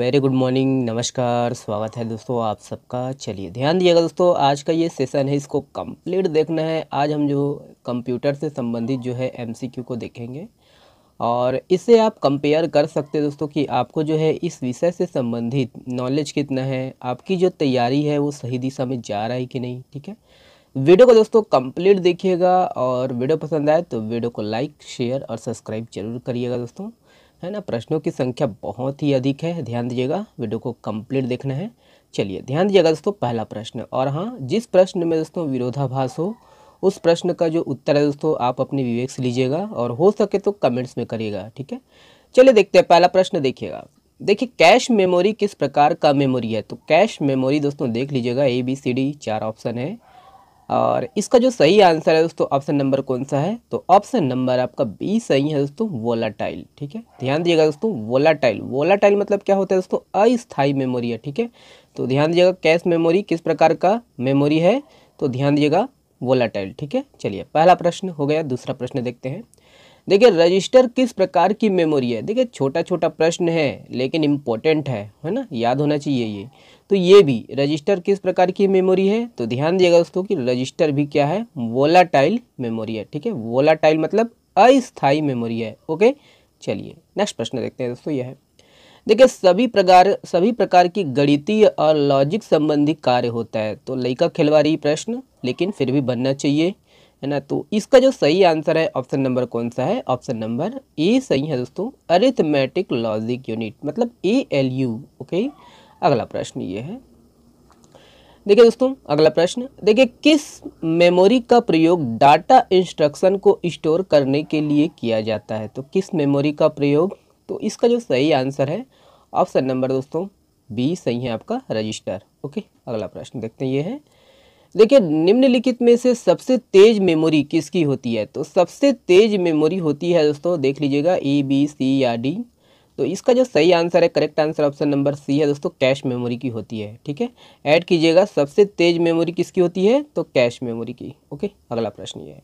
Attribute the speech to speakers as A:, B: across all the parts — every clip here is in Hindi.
A: वेरी गुड मॉर्निंग नमस्कार स्वागत है दोस्तों आप सबका चलिए ध्यान दिएगा दोस्तों आज का ये सेशन है इसको कंप्लीट देखना है आज हम जो कंप्यूटर से संबंधित जो है एमसीक्यू को देखेंगे और इससे आप कंपेयर कर सकते हैं दोस्तों कि आपको जो है इस विषय से संबंधित नॉलेज कितना है आपकी जो तैयारी है वो सही दिशा में जा रहा है कि नहीं ठीक है वीडियो को दोस्तों कंप्लीट देखिएगा और वीडियो पसंद आए तो वीडियो को लाइक शेयर और सब्सक्राइब जरूर करिएगा दोस्तों है ना प्रश्नों की संख्या बहुत ही अधिक है ध्यान दीजिएगा वीडियो को कंप्लीट देखना है चलिए ध्यान दीजिएगा दोस्तों पहला प्रश्न और हाँ जिस प्रश्न में दोस्तों विरोधाभास हो उस प्रश्न का जो उत्तर है दोस्तों आप अपने विवेक से लीजिएगा और हो सके तो कमेंट्स में करिएगा ठीक है चलिए देखते हैं पहला प्रश्न देखिएगा देखिए कैश मेमोरी किस प्रकार का मेमोरी है तो कैश मेमोरी दोस्तों देख लीजिएगा ए बी सी डी चार ऑप्शन है और इसका जो सही आंसर है दोस्तों ऑप्शन नंबर कौन सा है तो ऑप्शन नंबर आपका बी सही है दोस्तों वोलाटाइल ठीक है ध्यान दीजिएगा दोस्तों वोलाटाइल वोलाटाइल मतलब क्या होता है दोस्तों अस्थायी मेमोरी है ठीक है तो ध्यान दीजिएगा कैश मेमोरी किस प्रकार का मेमोरी है तो ध्यान दीजिएगा वोलाटाइल ठीक है चलिए पहला प्रश्न हो गया दूसरा प्रश्न देखते हैं देखिए रजिस्टर किस प्रकार की मेमोरी है देखिए छोटा छोटा प्रश्न है लेकिन इम्पोर्टेंट है है ना याद होना चाहिए ये तो ये भी रजिस्टर किस प्रकार की मेमोरी है तो ध्यान दिएगा दोस्तों कि रजिस्टर भी क्या है वोलाटाइल मेमोरी है ठीक है वोलाटाइल मतलब अस्थाई मेमोरी है ओके चलिए नेक्स्ट प्रश्न देखते हैं दोस्तों यह है देखिए सभी प्रकार सभी प्रकार की गणितीय और लॉजिक संबंधी कार्य होता है तो खिलवा खिलवाड़ी प्रश्न लेकिन फिर भी बनना चाहिए है ना तो इसका जो सही आंसर है ऑप्शन नंबर कौन सा है ऑप्शन नंबर ए सही है दोस्तों अरिथमेटिक लॉजिक यूनिट मतलब ए एल यू ओके अगला प्रश्न ये है देखिए दोस्तों अगला प्रश्न देखिए किस मेमोरी का प्रयोग डाटा इंस्ट्रक्शन को स्टोर करने के लिए किया जाता है तो किस मेमोरी का प्रयोग तो इसका जो सही आंसर है ऑप्शन नंबर दोस्तों बी सही है आपका रजिस्टर ओके अगला प्रश्न देखते हैं ये है देखिए निम्नलिखित में से सबसे तेज मेमोरी किसकी होती है तो सबसे तेज मेमोरी होती है दोस्तों देख लीजिएगा ए बी सी या डी तो इसका जो सही आंसर है correct answer option number C है दोस्तों कैश मेमोरी की होती है ठीक है ऐड कीजिएगा सबसे तेज मेमोरी किसकी होती है तो कैश मेमोरी की ओके अगला प्रश्न ये है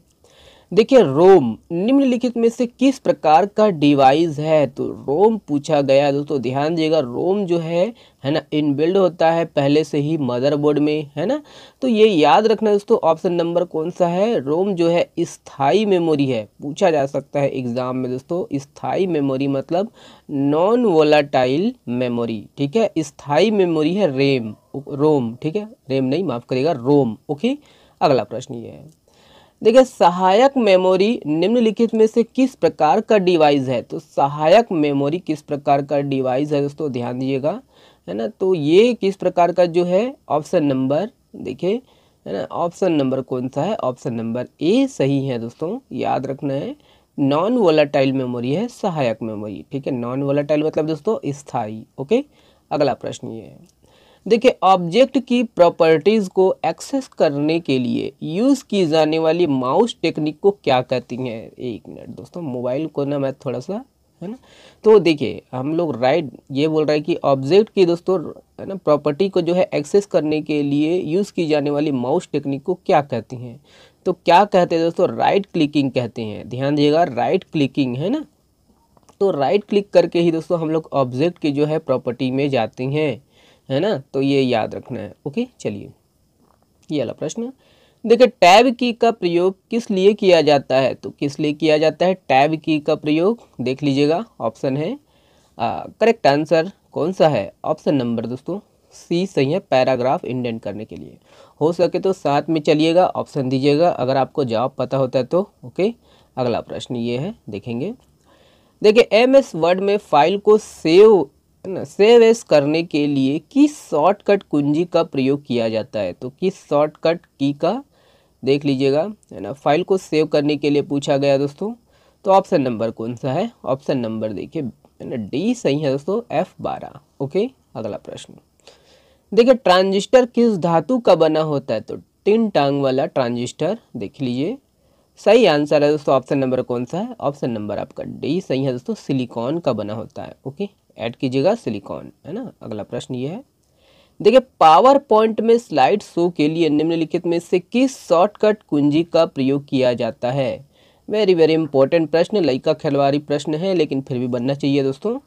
A: देखिए रोम निम्नलिखित में से किस प्रकार का डिवाइस है तो रोम पूछा गया दोस्तों ध्यान दीजिएगा रोम जो है है ना इनबिल्ड होता है पहले से ही मदरबोर्ड में है ना तो ये याद रखना दोस्तों ऑप्शन नंबर कौन सा है रोम जो है स्थाई मेमोरी है पूछा जा सकता है एग्ज़ाम में दोस्तों स्थाई मेमोरी मतलब नॉन वोलाटाइल मेमोरी ठीक है स्थाई मेमोरी है रेम रोम ठीक है रेम नहीं माफ़ करेगा रोम ओके अगला प्रश्न ये है देखिए सहायक मेमोरी निम्नलिखित में से किस प्रकार का डिवाइस है तो सहायक मेमोरी किस प्रकार का डिवाइस है दोस्तों ध्यान दीजिएगा है ना तो ये किस प्रकार का जो है ऑप्शन नंबर देखिए है ना ऑप्शन नंबर कौन सा है ऑप्शन नंबर ए सही है दोस्तों याद रखना है नॉन वोलाटाइल मेमोरी है सहायक मेमोरी ठीक है नॉन वोलाटाइल मतलब दोस्तों स्थाई ओके अगला प्रश्न ये है देखिए ऑब्जेक्ट की प्रॉपर्टीज़ को एक्सेस करने के लिए यूज़ की जाने वाली माउस टेक्निक को क्या कहती हैं एक मिनट दोस्तों मोबाइल को ना मैं थोड़ा सा है ना तो देखिए हम लोग राइट ये बोल रहे हैं कि ऑब्जेक्ट की दोस्तों है ना प्रॉपर्टी को जो है एक्सेस करने के लिए यूज़ की जाने वाली माउस टेक्निक को क्या कहती हैं तो क्या कहते हैं दोस्तों राइट क्लिकिंग कहते हैं ध्यान दीजिएगा राइट क्लिकिंग है ना तो राइट क्लिक करके ही दोस्तों हम लोग ऑब्जेक्ट की जो है प्रॉपर्टी में जाते हैं है ना तो ये याद रखना है ओके चलिए ये अला प्रश्न देखिए टैब की का प्रयोग किस लिए किया जाता है तो किस लिए किया जाता है टैब की का प्रयोग देख लीजिएगा ऑप्शन है करेक्ट आंसर कौन सा है ऑप्शन नंबर दोस्तों सी सही है पैराग्राफ इंडेंट करने के लिए हो सके तो साथ में चलिएगा ऑप्शन दीजिएगा अगर आपको जवाब पता होता है तो ओके अगला प्रश्न ये है देखेंगे देखिए एम एस वर्ड में फाइल को सेव है ना सेव एस करने के लिए किस शॉर्टकट कुंजी का प्रयोग किया जाता है तो किस शॉर्टकट की का देख लीजिएगा है ना फाइल को सेव करने के लिए पूछा गया दोस्तों तो ऑप्शन नंबर कौन सा है ऑप्शन नंबर देखिए है ना डी सही है दोस्तों एफ बारह ओके अगला प्रश्न देखिए ट्रांजिस्टर किस धातु का बना होता है तो टिन टांग वाला ट्रांजिस्टर देख लीजिए सही आंसर है दोस्तों ऑप्शन नंबर कौन सा है ऑप्शन नंबर आपका डी सही है दोस्तों सिलिकॉन का बना होता है ओके ऐड कीजिएगा सिलिकॉन है ना अगला प्रश्न ये है देखिए पावर पॉइंट में स्लाइड शो के लिए निम्नलिखित में से किस शॉर्टकट कुंजी का प्रयोग किया जाता है वेरी वेरी इंपॉर्टेंट प्रश्न लईका खिलवाड़ी प्रश्न है लेकिन फिर भी बनना चाहिए दोस्तों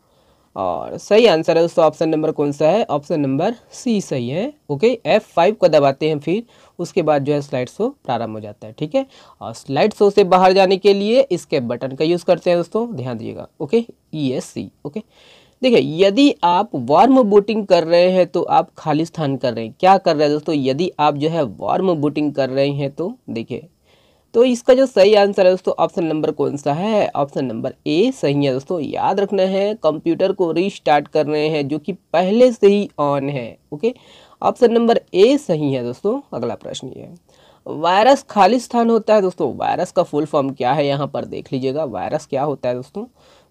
A: और सही आंसर है दोस्तों ऑप्शन नंबर कौन सा है ऑप्शन नंबर सी सही है ओके एफ फाइव को दबाते हैं फिर उसके बाद जो है स्लाइड शो प्रारंभ हो जाता है ठीक है और स्लाइड शो से बाहर जाने के लिए इसके बटन का यूज़ करते हैं दोस्तों ध्यान दिएगा okay E S C okay देखिए यदि आप वार्म बूटिंग कर रहे हैं तो आप खाली स्थान कर रहे हैं क्या कर रहे हैं दोस्तों यदि आप जो है वार्म बूटिंग कर रहे हैं तो देखिए तो इसका जो सही आंसर है दोस्तों ऑप्शन नंबर कौन सा है ऑप्शन नंबर ए सही है दोस्तों याद रखना है कंप्यूटर को रीस्टार्ट कर रहे हैं जो कि पहले से ही ऑन है ओके ऑप्शन नंबर ए सही है दोस्तों अगला प्रश्न ये है वायरस स्थान होता है दोस्तों वायरस का फुल फॉर्म क्या है यहाँ पर देख लीजिएगा वायरस क्या होता है दोस्तों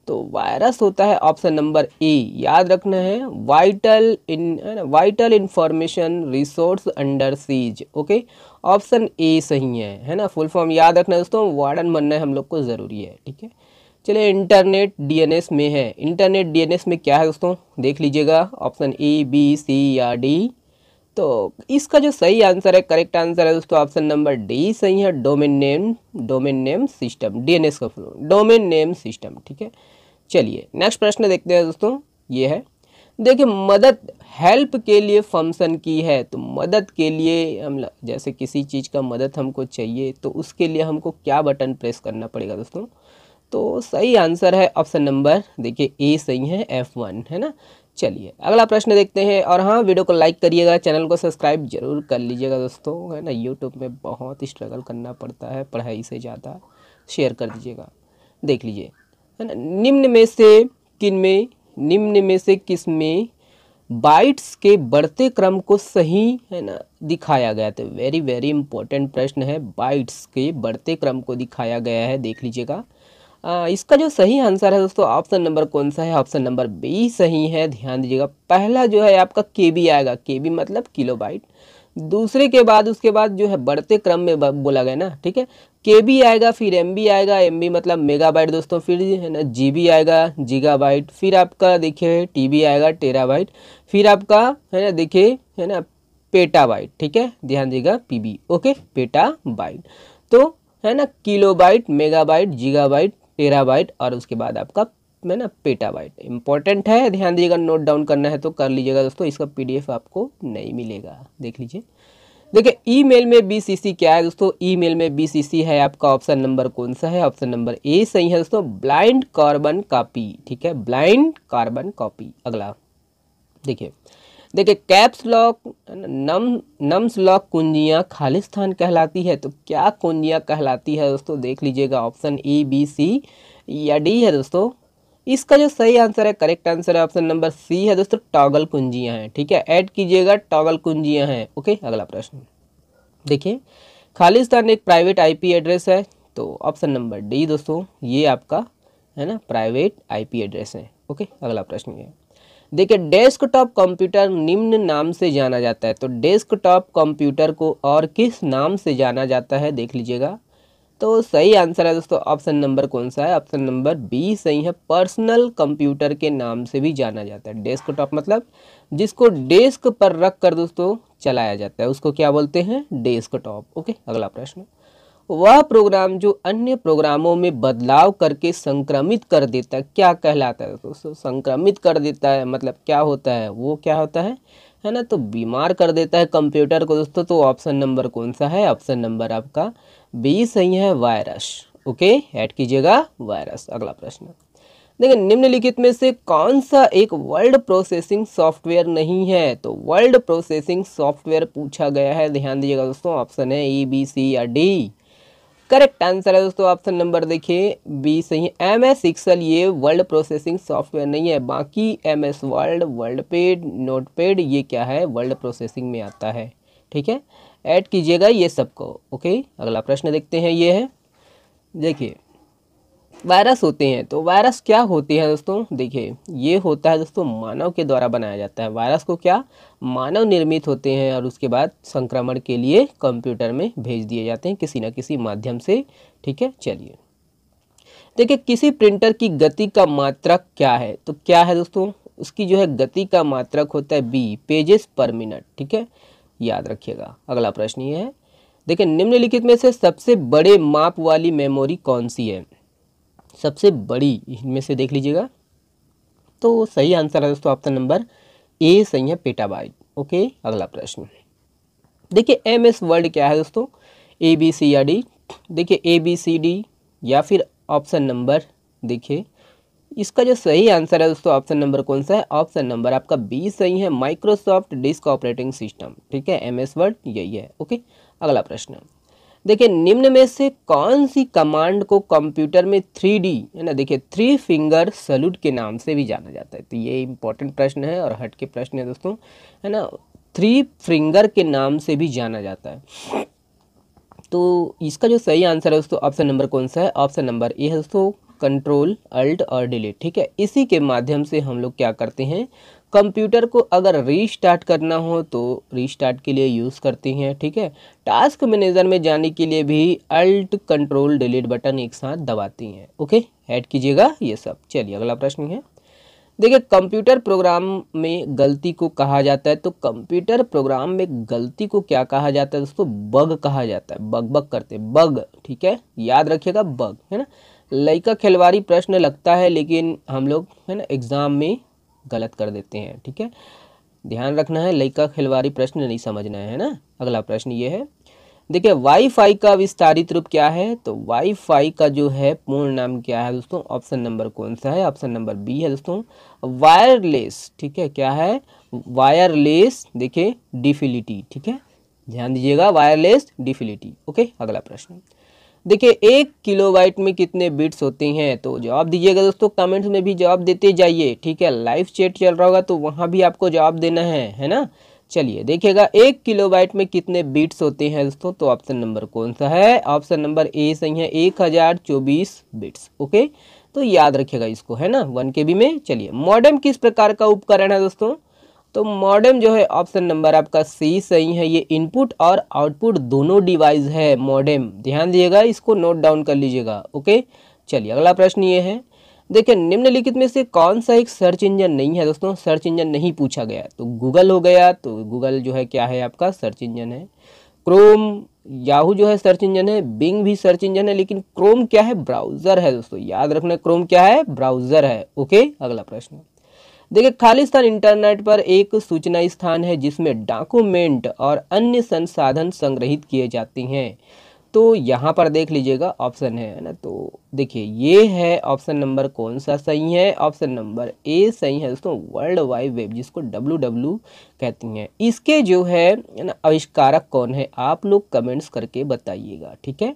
A: तो वायरस होता है ऑप्शन नंबर ए याद रखना है vital in vital information resource under seize okay option A सही है है ना फुल फॉर्म याद रखना दोस्तों वार्डन बनना है हम लोग को ज़रूरी है ठीक है चलिए इंटरनेट डीएनएस में है इंटरनेट डीएनएस में क्या है दोस्तों देख लीजिएगा ऑप्शन ए बी सी या डी तो इसका जो सही आंसर है करेक्ट आंसर है दोस्तों ऑप्शन नंबर डी सही है domain name domain name system DNS का फुल डोमेन नेम सिस्टम ठीक है चलिए नेक्स्ट प्रश्न देखते हैं दोस्तों ये है देखिए मदद हेल्प के लिए फंक्शन की है तो मदद के लिए हम जैसे किसी चीज़ का मदद हमको चाहिए तो उसके लिए हमको क्या बटन प्रेस करना पड़ेगा दोस्तों तो सही आंसर है ऑप्शन नंबर देखिए ए सही है एफ वन है ना चलिए अगला प्रश्न देखते हैं और हाँ वीडियो को लाइक करिएगा चैनल को सब्सक्राइब जरूर कर लीजिएगा दोस्तों है ना यूट्यूब में बहुत स्ट्रगल करना पड़ता है पढ़ाई से ज़्यादा शेयर कर दीजिएगा देख लीजिए है ना निम्न में से किन में निम्न में से किस में बाइट्स के बढ़ते क्रम को सही है ना दिखाया गया था वेरी वेरी इंपॉर्टेंट प्रश्न है बाइट्स के बढ़ते क्रम को दिखाया गया है देख लीजिएगा इसका जो सही आंसर है दोस्तों ऑप्शन नंबर कौन सा है ऑप्शन नंबर बी सही है ध्यान दीजिएगा पहला जो है आपका के बी आएगा के बी मतलब किलो बाइट दूसरे के बाद उसके बाद जो है बढ़ते क्रम में बोला गया ना ठीक है के बी आएगा फिर एम बी आएगा एम बी मतलब मेगाबाइट दोस्तों फिर है ना जी बी आएगा जीगाबाइट फिर आपका देखिए टी बी आएगा टेराबाइट फिर आपका है ना देखिए है ना पेटाबाइट ठीक है ध्यान देगा बी ओके पेटाबाइट तो है ना किलोबाइट मेगाबाइट जीगाबाइट टेराबाइट और उसके बाद आपका में ना पेटाबाइट इंपॉर्टेंट है ध्यान दीजिएगा नोट डाउन करना है तो कर लीजिएगा दोस्तों इसका पीडीएफ आपको नहीं मिलेगा देख लीजिए देखिए ईमेल में बीसीसी क्या है दोस्तों ईमेल में बीसीसी है आपका ऑप्शन नंबर कौन सा है ऑप्शन नंबर ए सही है दोस्तों ब्लाइंड कार्बन कॉपी ठीक है ब्लाइंड कार्बन कॉपी अगला देखिए देखिए caps lock num nums lock कुंजियाँ खालिस्तान कहलाती है तो क्या कुंजियां कहलाती है दोस्तों देख लीजिएगा ऑप्शन ए बी सी या डी है दोस्तों इसका जो सही आंसर है करेक्ट आंसर है ऑप्शन नंबर सी है दोस्तों टॉगल कुंजियाँ हैं ठीक है ऐड कीजिएगा टॉगल कुंजियाँ हैं ओके अगला प्रश्न देखिए खालिस्तान एक प्राइवेट आईपी एड्रेस है तो ऑप्शन नंबर डी दोस्तों ये आपका है ना प्राइवेट आईपी एड्रेस है ओके अगला प्रश्न ये देखिए डेस्कटॉप कंप्यूटर निम्न नाम से जाना जाता है तो डेस्कटॉप कंप्यूटर को और किस नाम से जाना जाता है देख लीजिएगा तो सही आंसर है दोस्तों ऑप्शन नंबर कौन सा है ऑप्शन नंबर बी सही है पर्सनल कंप्यूटर के नाम से भी जाना जाता है डेस्कटॉप मतलब जिसको डेस्क पर रख कर दोस्तों चलाया जाता है उसको क्या बोलते हैं डेस्कटॉप ओके अगला प्रश्न वह प्रोग्राम जो अन्य प्रोग्रामों में बदलाव करके संक्रमित कर देता है क्या कहलाता है दोस्तों संक्रमित कर देता है मतलब क्या होता है वो क्या होता है है ना तो बीमार कर देता है कंप्यूटर को दोस्तों तो ऑप्शन नंबर कौन सा है ऑप्शन नंबर आपका बी सही है वायरस ओके ऐड कीजिएगा वायरस अगला प्रश्न देखिए निम्नलिखित में से कौन सा एक वर्ल्ड प्रोसेसिंग सॉफ्टवेयर नहीं है तो वर्ल्ड प्रोसेसिंग सॉफ्टवेयर पूछा गया है ध्यान दीजिएगा दोस्तों ऑप्शन है ई बी सी या डी करेक्ट आंसर है दोस्तों ऑप्शन नंबर देखिए बी सही है एम एस एक्सल ये वर्ल्ड प्रोसेसिंग सॉफ्टवेयर नहीं है बाकी M S world world pad note pad ये क्या है वर्ल्ड प्रोसेसिंग में आता है ठीक है ऐड कीजिएगा ये सबको ओके अगला प्रश्न देखते हैं ये है देखिए वायरस होते हैं तो वायरस क्या होते हैं दोस्तों देखिए ये होता है दोस्तों मानव के द्वारा बनाया जाता है वायरस को क्या मानव निर्मित होते हैं और उसके बाद संक्रमण के लिए कंप्यूटर में भेज दिए जाते हैं किसी न किसी माध्यम से ठीक है चलिए देखिए किसी प्रिंटर की गति का मात्रक क्या है तो क्या है दोस्तों उसकी जो है गति का मात्रक होता है बी पेजेस पर मिनट ठीक है याद रखिएगा अगला प्रश्न ये है देखिए निम्नलिखित में से सबसे बड़े माप वाली मेमोरी कौन सी है सबसे बड़ी इनमें से देख लीजिएगा तो सही आंसर है दोस्तों ऑप्शन नंबर ए सही है पेटाबाइट ओके अगला प्रश्न देखिए एम एस वर्ल्ड क्या है दोस्तों ए बी सी या डी देखिए ए बी सी डी या फिर ऑप्शन नंबर देखिए इसका जो सही आंसर है दोस्तों ऑप्शन नंबर कौन सा है ऑप्शन नंबर आपका बी सही है माइक्रोसॉफ्ट डिस्क ऑपरेटिंग सिस्टम ठीक है एम एस वर्ड यही है ओके अगला प्रश्न देखिए निम्न में से कौन सी कमांड को कंप्यूटर में थ्री डी है ना देखिए थ्री फिंगर सल्यूट के नाम से भी जाना जाता है तो ये इंपॉर्टेंट प्रश्न है और हट के प्रश्न है दोस्तों है ना थ्री फिंगर के नाम से भी जाना जाता है तो इसका जो सही आंसर है दोस्तों ऑप्शन नंबर कौन सा है ऑप्शन नंबर ए है दोस्तों कंट्रोल अल्ट और डिलीट ठीक है इसी के माध्यम से हम लोग क्या करते हैं कंप्यूटर को अगर रीस्टार्ट करना हो तो रीस्टार्ट के लिए यूज़ करती हैं ठीक है टास्क मैनेजर में जाने के लिए भी अल्ट कंट्रोल डिलीट बटन एक साथ दबाती हैं ओके ऐड कीजिएगा ये सब चलिए अगला प्रश्न है देखिए कंप्यूटर प्रोग्राम में गलती को कहा जाता है तो कंप्यूटर प्रोग्राम में गलती को क्या कहा जाता है दोस्तों बग कहा जाता है बग बग करते हैं बग ठीक है याद रखिएगा बग है ना लड़का खिलवाड़ी प्रश्न लगता है लेकिन हम लोग है ना एग्ज़ाम में गलत कर देते हैं ठीक है ध्यान रखना है लड़का खिलवाड़ी प्रश्न नहीं समझना है ना अगला प्रश्न ये है देखिए वाईफाई का विस्तारित रूप क्या है तो वाईफाई का जो है पूर्ण नाम क्या है दोस्तों ऑप्शन नंबर कौन सा है ऑप्शन नंबर बी है दोस्तों वायरलेस ठीक है क्या है वायरलेस देखिए डिफिलिटी ठीक है ध्यान दीजिएगा वायरलेस डिफिलिटी ओके अगला प्रश्न देखिए एक वाइट में कितने बिट्स होते हैं तो जवाब दीजिएगा दोस्तों कमेंट्स में भी जवाब देते जाइए ठीक है लाइव चैट चल रहा होगा तो वहाँ भी आपको जवाब देना है है ना चलिए देखिएगा एक वाइट में कितने बिट्स होते हैं दोस्तों तो ऑप्शन नंबर कौन सा है ऑप्शन नंबर ए सही है एक हज़ार चौबीस ओके तो याद रखिएगा इसको है ना वन के बी में चलिए मॉडर्न किस प्रकार का उपकरण है दोस्तों तो मॉडेम जो है ऑप्शन नंबर आपका सी सही है ये इनपुट और आउटपुट दोनों डिवाइस है मॉडेम ध्यान दिएगा इसको नोट डाउन कर लीजिएगा ओके चलिए अगला प्रश्न ये है देखिए निम्नलिखित में से कौन सा एक सर्च इंजन नहीं है दोस्तों सर्च इंजन नहीं पूछा गया तो गूगल हो गया तो गूगल जो है क्या है आपका सर्च इंजन है क्रोम याहू जो है सर्च इंजन है बिंग भी सर्च इंजन है लेकिन क्रोम क्या है ब्राउज़र है दोस्तों याद रखना क्रोम क्या है ब्राउज़र है ओके अगला प्रश्न देखिए खालिस्तान इंटरनेट पर एक सूचना स्थान है जिसमें डॉक्यूमेंट और अन्य संसाधन संग्रहित किए जाते हैं तो यहाँ पर देख लीजिएगा ऑप्शन है ना तो देखिए ये है ऑप्शन नंबर कौन सा सही है ऑप्शन नंबर ए सही है दोस्तों वर्ल्ड वाइड वेब जिसको डब्लू डब्लू कहती हैं इसके जो है ना आविष्कारक कौन है आप लोग कमेंट्स करके बताइएगा ठीक है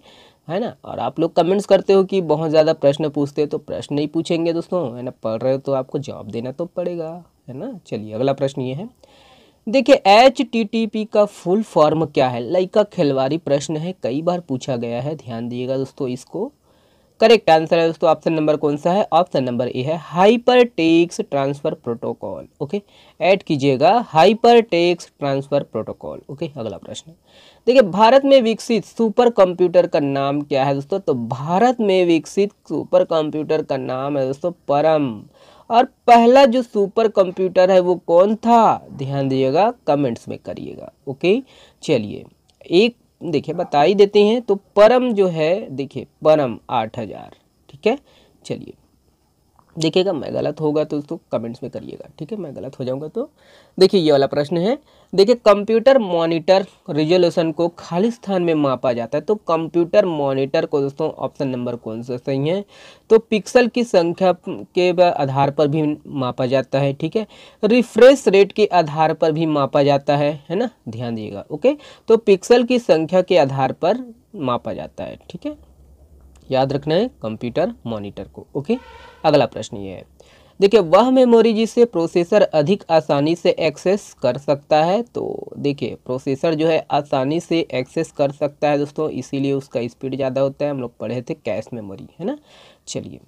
A: है ना और आप लोग कमेंट्स करते हो कि बहुत ज़्यादा प्रश्न पूछते हो तो प्रश्न नहीं पूछेंगे दोस्तों है ना पढ़ रहे हो तो आपको जवाब देना तो पड़ेगा है ना चलिए अगला प्रश्न ये है देखिए एच टी टी पी का फुल फॉर्म क्या है लाइक का खिलवाड़ी प्रश्न है कई बार पूछा गया है ध्यान दिएगा दोस्तों इसको करेक्ट आंसर है दोस्तों ऑप्शन नंबर कौन सा है ऑप्शन नंबर ए है hyper text transfer protocol okay add कीजिएगा hyper text transfer protocol okay अगला प्रश्न देखिए भारत में विकसित सुपर कंप्यूटर का नाम क्या है दोस्तों तो भारत में विकसित सुपर कंप्यूटर का नाम है दोस्तों परम और पहला जो सुपर कंप्यूटर है वो कौन था ध्यान दिएगा कमेंट्स में करिएगा ओके चलिए एक देखिए बता ही देते हैं तो परम जो है देखिए परम आठ हजार ठीक है चलिए देखिएगा मैं गलत होगा तो उसको कमेंट्स में करिएगा ठीक है मैं गलत हो जाऊंगा तो देखिए ये वाला प्रश्न है देखिए कंप्यूटर मॉनिटर रिजोल्यूशन को खाली स्थान में मापा जाता है तो कंप्यूटर मॉनिटर को दोस्तों ऑप्शन नंबर कौन सा सही है तो पिक्सल की संख्या के आधार पर भी मापा जाता है ठीक है रिफ्रेश रेट के आधार पर भी मापा जाता है है ना ध्यान दिएगा ओके तो पिक्सल की संख्या के आधार पर मापा जाता है ठीक है याद रखना है कंप्यूटर मॉनिटर को ओके अगला प्रश्न ये है देखिए वह मेमोरी जिसे प्रोसेसर अधिक आसानी से एक्सेस कर सकता है तो देखिए प्रोसेसर जो है आसानी से एक्सेस कर सकता है दोस्तों इसीलिए उसका स्पीड ज़्यादा होता है हम लोग पढ़े थे कैश मेमोरी है ना चलिए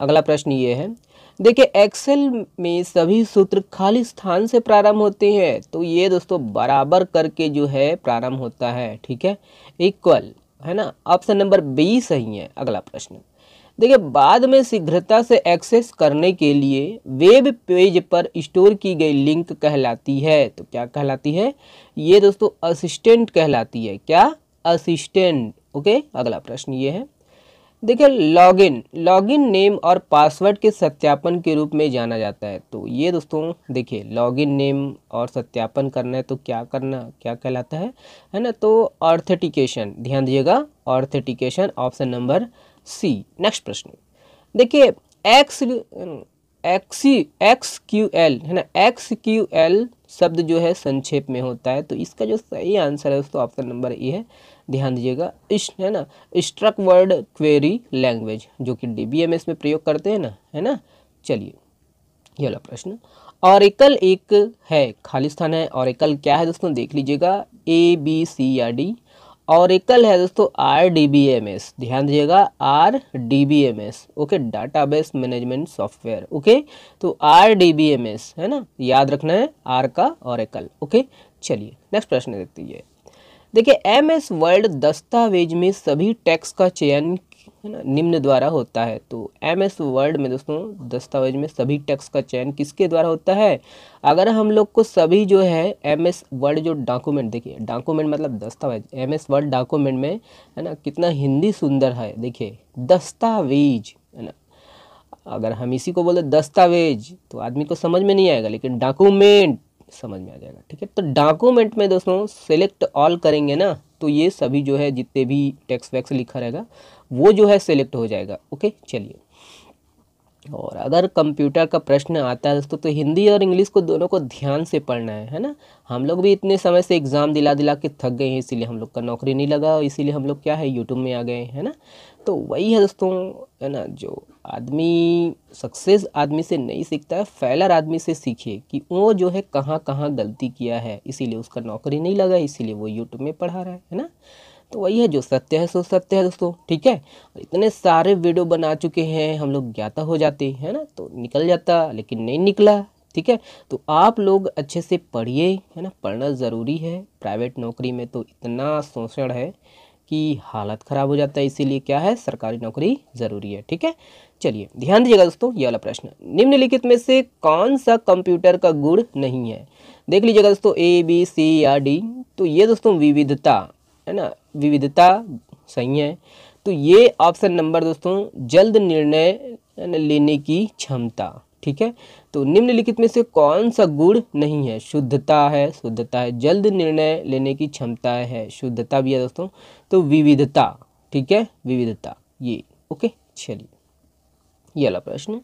A: अगला प्रश्न ये है देखिए एक्सेल में सभी सूत्र खाली स्थान से प्रारंभ होते हैं तो ये दोस्तों बराबर करके जो है प्रारंभ होता है ठीक है इक्वल है ना ऑप्शन नंबर बी सही है अगला प्रश्न देखिए बाद में शीघ्रता से एक्सेस करने के लिए वेब पेज पर स्टोर की गई लिंक कहलाती है तो क्या कहलाती है ये दोस्तों असिस्टेंट कहलाती है क्या असिस्टेंट ओके अगला प्रश्न ये है देखिए लॉगिन लॉगिन नेम और पासवर्ड के सत्यापन के रूप में जाना जाता है तो ये दोस्तों देखिए लॉगिन नेम और सत्यापन करना है तो क्या करना क्या कहलाता है है ना तो ऑर्थेटिकेशन ध्यान दीजिएगा authentication option number C next प्रश्न देखिए X X X Q L है ना एक्स क्यू एल शब्द जो है संक्षेप में होता है तो इसका जो सही आंसर है दोस्तों ऑप्शन नंबर ए है ध्यान दीजिएगा इस है ना स्ट्रक वर्ड क्वेरी लैंग्वेज जो कि डीबीएमएस में प्रयोग करते हैं ना है ना चलिए ये वाला प्रश्न एकल एक है खालिस्तान है एकल क्या है दोस्तों देख लीजिएगा ए बी सी या डी एकल है दोस्तों R D B M S ध्यान दीजिएगा R D B M S okay database management software okay तो R D B M S है ना याद रखना है आर का एकल ओके चलिए नेक्स्ट प्रश्न देखते हैं देखिए एम एस वर्ल्ड दस्तावेज में सभी टैक्स का चयन है ना निम्न द्वारा होता है तो एम एस वर्ल्ड में दोस्तों दस्तावेज में सभी टैक्स का चयन किसके द्वारा होता है अगर हम लोग को सभी जो है एम एस वर्ल्ड जो डॉक्यूमेंट देखिए डॉक्यूमेंट मतलब दस्तावेज एम एस वर्ल्ड डॉक्यूमेंट में है ना कितना हिंदी सुंदर है देखिए दस्तावेज है ना अगर हम इसी को बोले दस्तावेज तो आदमी को समझ में नहीं आएगा लेकिन डॉक्यूमेंट समझ में आ जाएगा ठीक है तो डॉक्यूमेंट में दोस्तों सेलेक्ट ऑल करेंगे ना तो ये सभी जो है जितने भी टैक्स वैक्स लिखा रहेगा वो जो है सेलेक्ट हो जाएगा ओके चलिए और अगर कंप्यूटर का प्रश्न आता है दोस्तों तो हिंदी और इंग्लिश को दोनों को ध्यान से पढ़ना है है ना हम लोग भी इतने समय से एग्ज़ाम दिला दिला के थक गए हैं इसीलिए हम लोग का नौकरी नहीं लगा इसीलिए हम लोग क्या है यूट्यूब में आ गए हैं ना तो वही है दोस्तों है ना जो आदमी सक्सेस आदमी से नहीं सीखता है फैलर आदमी से सीखिए कि वो जो है कहाँ कहाँ गलती किया है इसीलिए उसका नौकरी नहीं लगा इसीलिए वो यूट्यूब में पढ़ा रहा है ना तो वही है जो सत्य है सो सत्य है दोस्तों ठीक है इतने सारे वीडियो बना चुके हैं हम लोग ज्ञाता हो जाते है ना तो निकल जाता लेकिन नहीं निकला ठीक है तो आप लोग अच्छे से पढ़िए है ना पढ़ना ज़रूरी है प्राइवेट नौकरी में तो इतना शोषण है कि हालत ख़राब हो जाता है इसीलिए क्या है सरकारी नौकरी ज़रूरी है ठीक है चलिए ध्यान दीजिएगा दोस्तों ये वाला प्रश्न निम्नलिखित में से कौन सा कंप्यूटर का गुण नहीं है देख लीजिएगा दोस्तों ए बी सी या डी तो ये दोस्तों विविधता है ना विविधता सही है तो ये ऑप्शन नंबर दोस्तों जल्द निर्णय लेने की क्षमता ठीक है तो निम्नलिखित में से कौन सा गुण नहीं है शुद्धता है शुद्धता है जल्द निर्णय लेने की क्षमता है शुद्धता भी है दोस्तों तो विविधता ठीक है विविधता ये ओके चलिए ये अला प्रश्न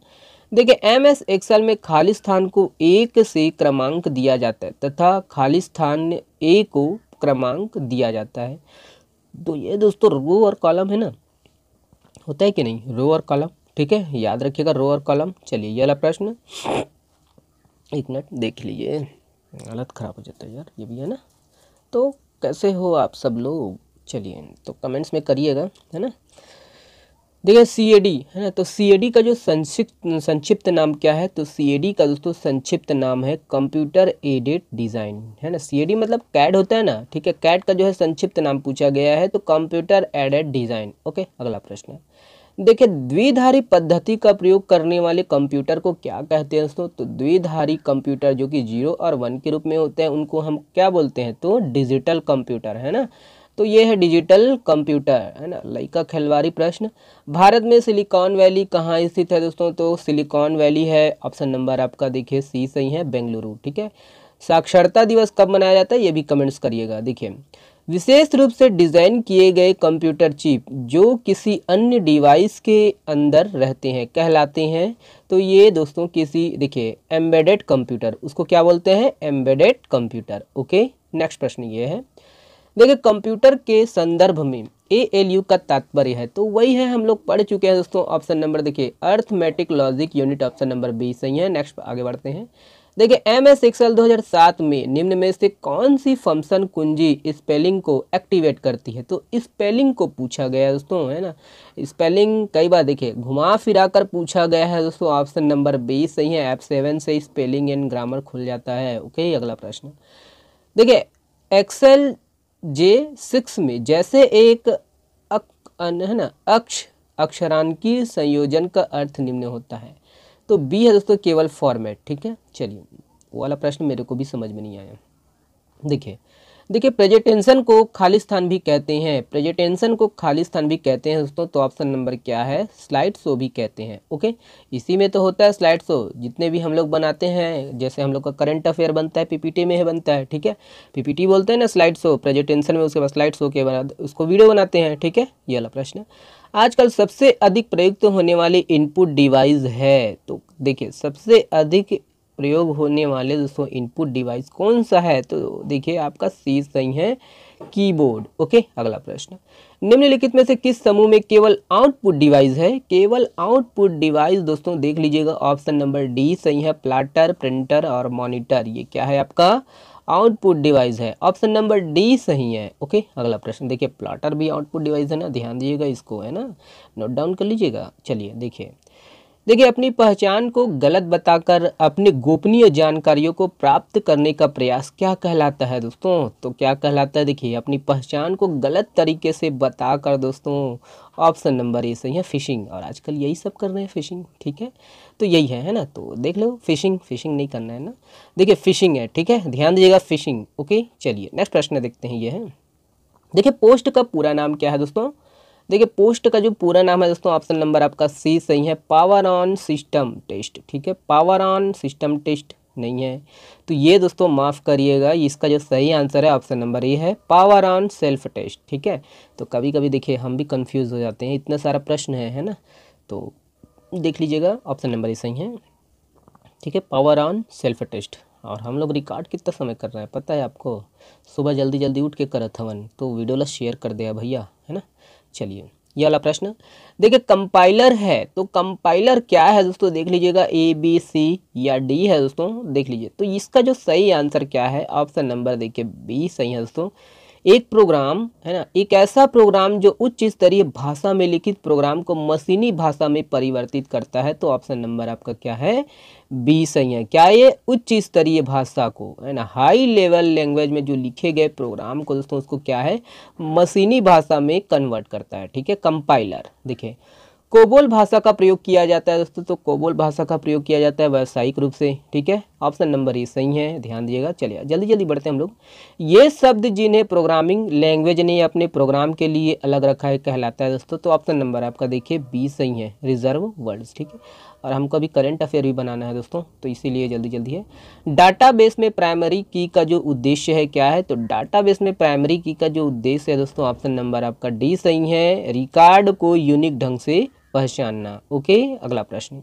A: देखिए एम एस एक्सल में खाली स्थान को एक से क्रमांक दिया जाता है तथा खाली स्थान ए को क्रमांक दिया जाता है तो ये दोस्तों रो और कॉलम है ना होता है कि नहीं रो और कॉलम ठीक है याद रखिएगा रो और कॉलम चलिए ये वाला प्रश्न एक मिनट देख लीजिए गलत ख़राब हो जाता है यार ये भी है ना तो कैसे हो आप सब लोग चलिए तो कमेंट्स में करिएगा है ना देखिए सी है ना तो सी का जो संक्षिप्त संक्षिप्त नाम क्या है तो सी का दोस्तों संक्षिप्त नाम है कंप्यूटर एडेड डिज़ाइन है ना सी मतलब कैड होता है ना ठीक है कैड का जो है संक्षिप्त नाम पूछा गया है तो कंप्यूटर एडेड डिज़ाइन ओके अगला प्रश्न देखिए द्विधारी पद्धति का प्रयोग करने वाले कंप्यूटर को क्या कहते हैं दोस्तों तो द्विधारी कंप्यूटर जो कि जीरो और वन के रूप में होते हैं उनको हम क्या बोलते हैं तो डिजिटल कंप्यूटर है ना तो ये है डिजिटल कंप्यूटर है ना का खिलवाड़ी प्रश्न भारत में सिलिकॉन वैली कहाँ स्थित है दोस्तों तो सिलिकॉन वैली है ऑप्शन नंबर आपका देखिए सी सही है बेंगलुरु ठीक है साक्षरता दिवस कब मनाया जाता है ये भी कमेंट्स करिएगा देखिए विशेष रूप से डिज़ाइन किए गए कंप्यूटर चिप जो किसी अन्य डिवाइस के अंदर रहते हैं कहलाते हैं तो ये दोस्तों किसी देखिए एम्बेडेड कंप्यूटर उसको क्या बोलते हैं एम्बेडेड कंप्यूटर ओके नेक्स्ट प्रश्न ये है देखिए कंप्यूटर के संदर्भ में ए एल यू का तात्पर्य है तो वही है हम लोग पढ़ चुके हैं दोस्तों ऑप्शन नंबर देखिए arithmetic logic unit option number B सही है नेक्स्ट आगे बढ़ते हैं देखिए एम एस एक्सएल सात में निम्न में से कौन सी फंक्शन कुंजी स्पेलिंग को एक्टिवेट करती है तो स्पेलिंग को पूछा गया है दोस्तों है ना स्पेलिंग कई बार देखिए घुमा फिरा कर पूछा गया है दोस्तों ऑप्शन नंबर बी सही है एप सेवन से स्पेलिंग एंड ग्रामर खुल जाता है ओके अगला प्रश्न देखिए एक्सेल जे सिक्स में जैसे एक अक, है ना अक्ष अक्षरान की संयोजन का अर्थ निम्न होता है तो बी है दोस्तों केवल फॉर्मेट ठीक है चलिए वाला प्रश्न मेरे को भी समझ में नहीं आया देखिए देखिए प्रेजेटेंशन को खाली स्थान भी कहते हैं प्रेजेटेंशन को खाली स्थान भी कहते हैं दोस्तों तो ऑप्शन नंबर क्या है स्लाइड शो भी कहते हैं ओके इसी में तो होता है स्लाइड शो जितने भी हम लोग बनाते हैं जैसे हम लोग का करंट अफेयर बनता है पीपीटी में बनता है ठीक है पीपीटी बोलते हैं ना स्लाइड शो प्रेजेटेंशन में उसके बाद स्लाइड शो के बाद उसको वीडियो बनाते हैं ठीक है ये वाला प्रश्न आजकल सबसे अधिक प्रयुक्त होने वाली इनपुट डिवाइस है तो देखिए सबसे अधिक प्रयोग होने वाले दोस्तों इनपुट डिवाइस कौन सा है तो देखिए आपका सी सही है कीबोर्ड ओके अगला प्रश्न निम्नलिखित में से किस समूह में केवल आउटपुट डिवाइस है केवल आउटपुट डिवाइस दोस्तों देख लीजिएगा ऑप्शन नंबर डी सही है प्लाटर प्रिंटर और मॉनिटर ये क्या है आपका आउटपुट डिवाइस है ऑप्शन नंबर डी सही है ओके अगला प्रश्न देखिए प्लाटर भी आउटपुट डिवाइस है ना ध्यान दीजिएगा इसको है ना नोट डाउन कर लीजिएगा चलिए देखिए देखिए अपनी पहचान को गलत बताकर अपने गोपनीय जानकारियों को प्राप्त करने का प्रयास क्या कहलाता है दोस्तों तो क्या कहलाता है देखिए अपनी पहचान को गलत तरीके से बताकर दोस्तों ऑप्शन नंबर ए सही है फिशिंग और आजकल यही सब कर रहे हैं फिशिंग ठीक है तो यही है है ना तो देख लो फिशिंग फिशिंग नहीं करना है ना देखिए फिशिंग है ठीक है ध्यान दीजिएगा फिशिंग ओके चलिए नेक्स्ट प्रश्न देखते हैं ये है देखिए पोस्ट का पूरा नाम क्या है दोस्तों देखिए पोस्ट का जो पूरा नाम है दोस्तों ऑप्शन नंबर आपका सी सही है पावर ऑन सिस्टम टेस्ट ठीक है पावर ऑन सिस्टम टेस्ट नहीं है तो ये दोस्तों माफ़ करिएगा इसका जो सही आंसर है ऑप्शन नंबर ए है पावर ऑन सेल्फ टेस्ट ठीक है तो कभी कभी देखिए हम भी कंफ्यूज हो जाते हैं इतना सारा प्रश्न है है ना तो देख लीजिएगा ऑप्शन नंबर ए सही है ठीक है पावर ऑन सेल्फ टेस्ट और हम लोग रिकॉर्ड कितना समय कर रहे हैं पता है आपको सुबह जल्दी जल्दी उठ के करत हवन तो वीडियो ला शेयर कर दिया भैया है ना चलिए यह वाला प्रश्न देखिए कंपाइलर है तो कंपाइलर क्या है दोस्तों देख लीजिएगा ए बी सी या डी है दोस्तों देख लीजिए तो इसका जो सही आंसर क्या है ऑप्शन नंबर देखिए बी सही है दोस्तों एक प्रोग्राम है ना एक ऐसा प्रोग्राम जो उच्च स्तरीय भाषा में लिखित प्रोग्राम को मशीनी भाषा में परिवर्तित करता है तो ऑप्शन नंबर आपका क्या है बी सही है क्या ये उच्च स्तरीय भाषा को है ना हाई लेवल लैंग्वेज में जो लिखे गए प्रोग्राम को दोस्तों उसको क्या है मशीनी भाषा में कन्वर्ट करता है ठीक है कंपाइलर देखिए कोबोल भाषा का प्रयोग किया जाता है दोस्तों तो कोबोल भाषा का प्रयोग किया जाता है व्यावसायिक रूप से ठीक है ऑप्शन नंबर ए सही है ध्यान दिएगा चलिए जल्दी जल्दी बढ़ते हैं हम लोग ये शब्द जिन्हें प्रोग्रामिंग लैंग्वेज ने अपने प्रोग्राम के लिए अलग रखा है कहलाता है दोस्तों तो ऑप्शन नंबर आपका देखिए बी सही है रिजर्व वर्ड्स ठीक है और हमको अभी करंट अफेयर भी बनाना है दोस्तों तो इसीलिए जल्दी जल्दी है डाटाबेस में प्राइमरी की का जो उद्देश्य है क्या है तो डाटाबेस में प्राइमरी की का जो उद्देश्य है दोस्तों ऑप्शन नंबर आपका डी सही है रिकॉर्ड को यूनिक ढंग से पहचानना ओके अगला प्रश्न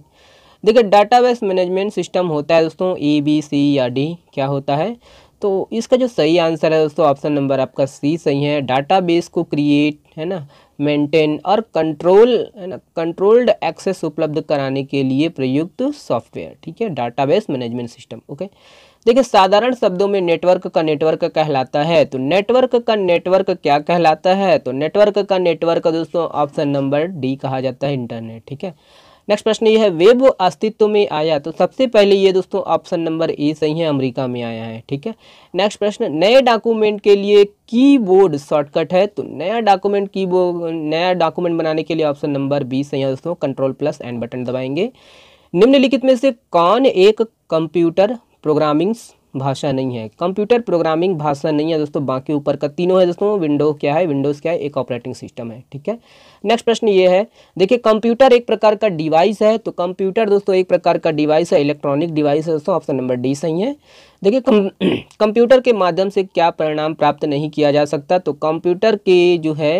A: देखिए डाटाबेस मैनेजमेंट सिस्टम होता है दोस्तों ए बी सी या डी क्या होता है तो इसका जो सही आंसर है दोस्तों ऑप्शन नंबर आपका सी सही है डाटाबेस को क्रिएट है ना मेंटेन और कंट्रोल है ना कंट्रोल्ड एक्सेस उपलब्ध कराने के लिए प्रयुक्त सॉफ्टवेयर ठीक है डाटाबेस मैनेजमेंट सिस्टम ओके देखिए साधारण शब्दों में नेटवर्क का नेटवर्क कहलाता है तो नेटवर्क का नेटवर्क क्या कहलाता है तो नेटवर्क का नेटवर्क दोस्तों ऑप्शन नंबर डी कहा जाता है इंटरनेट ठीक है नेक्स्ट प्रश्न ये है वेब अस्तित्व में आया तो सबसे पहले ये दोस्तों ऑप्शन नंबर ए सही है अमेरिका में आया है ठीक है नेक्स्ट प्रश्न नए डॉक्यूमेंट के लिए कीबोर्ड शॉर्टकट है तो नया डॉक्यूमेंट कीबोर्ड नया डॉक्यूमेंट बनाने के लिए ऑप्शन नंबर बी सही है दोस्तों कंट्रोल प्लस एंड बटन दबाएंगे निम्नलिखित में से कौन एक कंप्यूटर प्रोग्रामिंग्स भाषा नहीं है कंप्यूटर प्रोग्रामिंग भाषा नहीं है दोस्तों बाकी ऊपर का तीनों है दोस्तों विंडो क्या है विंडोज़ क्या है एक ऑपरेटिंग सिस्टम है ठीक है नेक्स्ट प्रश्न ये है देखिए कंप्यूटर एक प्रकार का डिवाइस है तो कंप्यूटर दोस्तों एक प्रकार का डिवाइस है इलेक्ट्रॉनिक डिवाइस है दोस्तों ऑप्शन नंबर डी सही है देखिए कम कंप्यूटर के माध्यम से क्या परिणाम प्राप्त नहीं किया जा सकता तो कंप्यूटर के जो है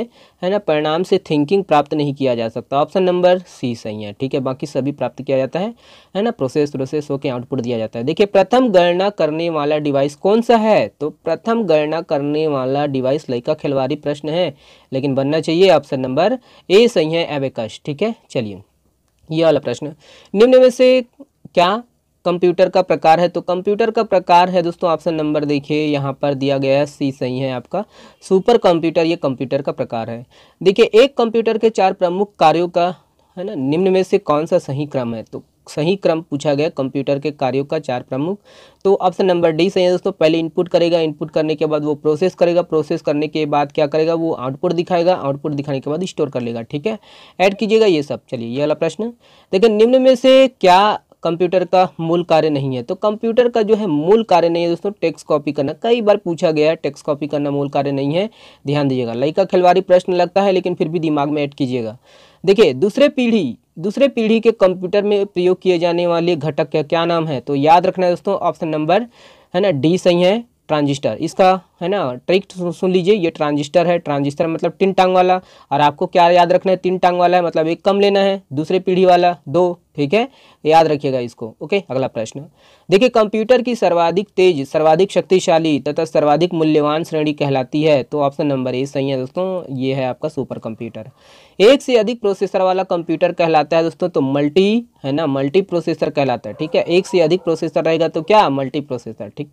A: है ना परिणाम से थिंकिंग प्राप्त नहीं किया जा सकता ऑप्शन नंबर सी सही है ठीक है बाकी सभी प्राप्त किया जाता है है ना प्रोसेस प्रोसेस होकर आउटपुट दिया जाता है देखिए प्रथम गणना करने वाला डिवाइस कौन सा है तो प्रथम गणना करने वाला डिवाइस लड़का खिलवाड़ी प्रश्न है लेकिन बनना चाहिए ऑप्शन नंबर ए सही है एवेकश ठीक है चलिए यह वाला प्रश्न निम्न में से क्या कंप्यूटर का प्रकार है तो कंप्यूटर का प्रकार है दोस्तों ऑप्शन नंबर देखिए यहाँ पर दिया गया है सी सही है आपका सुपर कंप्यूटर ये कंप्यूटर का प्रकार है देखिए एक कंप्यूटर के चार प्रमुख कार्यों का है ना निम्न में से कौन सा सही क्रम है तो सही क्रम पूछा गया कंप्यूटर के कार्यों का चार प्रमुख तो ऑप्शन नंबर डी सही है दोस्तों पहले इनपुट करेगा इनपुट करने के बाद वो प्रोसेस करेगा प्रोसेस करने के बाद क्या करेगा वो आउटपुट दिखाएगा आउटपुट दिखाने के बाद स्टोर कर लेगा ठीक है ऐड कीजिएगा ये सब चलिए ये वाला प्रश्न देखिए निम्न में से क्या कंप्यूटर का मूल कार्य नहीं है तो कंप्यूटर का जो है मूल कार्य नहीं है दोस्तों टेक्स कॉपी करना कई बार पूछा गया है टेक्स कॉपी करना मूल कार्य नहीं है ध्यान दीजिएगा लड़का खिलवाड़ी प्रश्न लगता है लेकिन फिर भी दिमाग में ऐड कीजिएगा देखिए दूसरे पीढ़ी दूसरे पीढ़ी के कंप्यूटर में प्रयोग किए जाने वाले घटक का क्या नाम है तो याद रखना है दोस्तों ऑप्शन नंबर है ना डी सही है ट्रांजिस्टर इसका है ना ट्रिक सुन लीजिए ये ट्रांजिस्टर है ट्रांजिस्टर मतलब तीन टांग वाला और आपको क्या याद रखना है तीन टांग वाला है मतलब एक कम लेना है दूसरे पीढ़ी वाला दो ठीक है याद रखिएगा इसको ओके अगला प्रश्न देखिए कंप्यूटर की सर्वाधिक तेज सर्वाधिक शक्तिशाली तथा सर्वाधिक मूल्यवान श्रेणी कहलाती है तो ऑप्शन नंबर ए सही है दोस्तों ये है आपका सुपर कंप्यूटर एक से अधिक प्रोसेसर वाला कंप्यूटर कहलाता है दोस्तों तो मल्टी है ना मल्टी प्रोसेसर कहलाता है ठीक है एक से अधिक प्रोसेसर रहेगा तो क्या मल्टी प्रोसेसर ठीक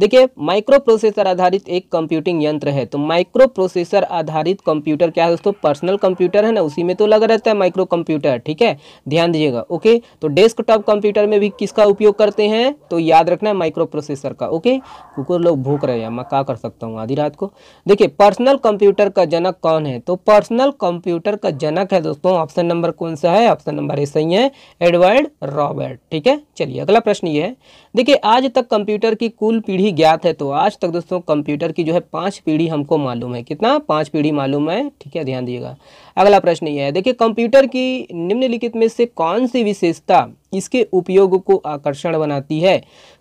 A: देखिए माइक्रो प्रोसेसर आधारित आधारित एक कंप्यूटिंग यंत्र है तो माइक्रो प्रोसेसर आधारित कंप्यूटर क्या है दोस्तों पर्सनल कंप्यूटर है ना उसी में तो लगा रहता है माइक्रो कंप्यूटर ठीक है ध्यान दीजिएगा ओके तो डेस्कटॉप कंप्यूटर में भी किसका उपयोग करते हैं तो याद रखना है माइक्रो प्रोसेसर का ओके कुकुर लोग भूख रहे हैं मैं क्या कर सकता हूँ आधी रात को देखिए पर्सनल कंप्यूटर का जनक कौन है तो पर्सनल कंप्यूटर का जनक है दोस्तों ऑप्शन नंबर कौन सा है ऑप्शन नंबर ए सही है एडवर्ड रॉबर्ट ठीक है चलिए अगला प्रश्न ये है देखिए आज तक कंप्यूटर की कुल पीढ़ी ज्ञात है तो आज तक दोस्तों कंप्यूटर कंप्यूटर की जो है पांच पीढ़ी हमको मालूम है कितना पांच पीढ़ी मालूम है ठीक है ध्यान दिएगा अगला प्रश्न ये है देखिए कंप्यूटर की निम्नलिखित में से कौन सी विशेषता इसके उपयोग को आकर्षण बनाती है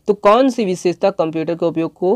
A: तो कौन सी विशेषता कंप्यूटर के उपयोग को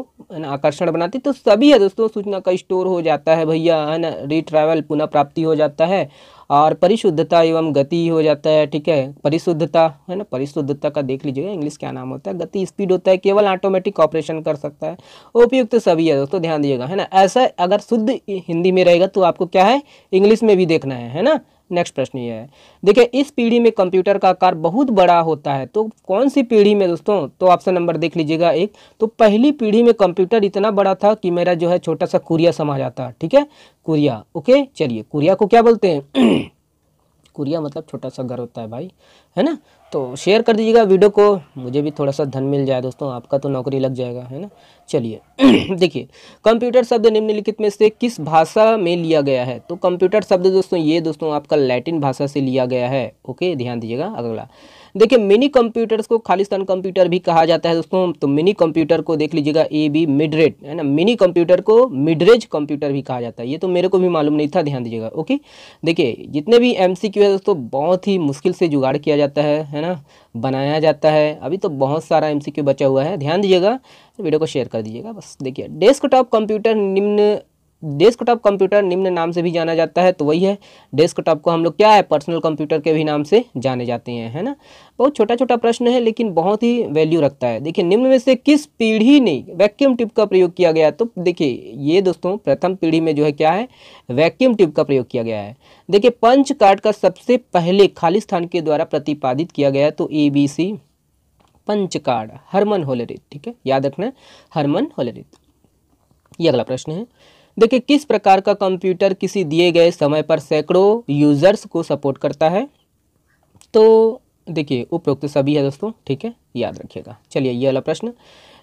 A: आकर्षण बनाती तो सभी है दोस्तों सूचना का स्टोर हो जाता है भैया है ना रिट्रैवल पुनः प्राप्ति हो जाता है और परिशुद्धता एवं गति हो जाता है ठीक है परिशुद्धता है ना परिशुद्धता का देख लीजिएगा इंग्लिश क्या नाम होता है गति स्पीड होता है केवल ऑटोमेटिक ऑपरेशन कर सकता है उपयुक्त सभी है दोस्तों ध्यान दीजिएगा है ना ऐसा अगर शुद्ध हिंदी में रहेगा तो आपको क्या है इंग्लिश में भी देखना है है ना नेक्स्ट प्रश्न ये है देखिए इस पीढ़ी में कंप्यूटर का आकार बहुत बड़ा होता है तो कौन सी पीढ़ी में दोस्तों तो ऑप्शन नंबर देख लीजिएगा एक तो पहली पीढ़ी में कंप्यूटर इतना बड़ा था कि मेरा जो है छोटा सा कुरिया समा जाता ठीक है कुरिया ओके चलिए कुरिया को क्या बोलते हैं कुरिया मतलब छोटा सा घर होता है भाई है ना तो शेयर कर दीजिएगा वीडियो को मुझे भी थोड़ा सा धन मिल जाए दोस्तों आपका तो नौकरी लग जाएगा है ना चलिए देखिए कंप्यूटर शब्द निम्नलिखित में से किस भाषा में लिया गया है तो कंप्यूटर शब्द दोस्तों ये दोस्तों आपका लैटिन भाषा से लिया गया है ओके ध्यान दीजिएगा अगला देखिए मिनी कंप्यूटर्स को खालिस्तान कंप्यूटर भी कहा जाता है दोस्तों तो मिनी कंप्यूटर को देख लीजिएगा ए बी मिडरेट है ना मिनी कंप्यूटर को मिडरेज कंप्यूटर भी कहा जाता है ये तो मेरे को भी मालूम नहीं था ध्यान दीजिएगा ओके देखिए जितने भी एम है दोस्तों बहुत ही मुश्किल से जुगाड़ किया जाता है है ना बनाया जाता है अभी तो बहुत सारा एम बचा हुआ है ध्यान दीजिएगा वीडियो को शेयर कर दीजिएगा बस देखिए डेस्कटॉप कंप्यूटर निम्न डेस्कटॉप कंप्यूटर निम्न नाम से भी जाना जाता है तो वही है डेस्कटॉप को हम लोग क्या है पर्सनल कंप्यूटर के भी नाम से जाने जाते हैं है ना बहुत छोटा छोटा प्रश्न है लेकिन बहुत ही वैल्यू रखता है देखिए निम्न में से किस पीढ़ी ने वैक्यूम ट्यूब का प्रयोग किया गया तो देखिए ये दोस्तों प्रथम पीढ़ी में जो है क्या है वैक्यूम ट्यूब का प्रयोग किया गया है देखिए पंच कार्ड का सबसे पहले खालिस्तान के द्वारा प्रतिपादित किया गया तो A B C punch card Herman Hollerith ठीक है याद रखना हरमन होलरित ये अगला प्रश्न है देखिए किस प्रकार का कंप्यूटर किसी दिए गए समय पर सैकड़ों यूज़र्स को सपोर्ट करता है तो देखिए उपरोक्त सभी है दोस्तों ठीक है याद रखिएगा चलिए ये वाला प्रश्न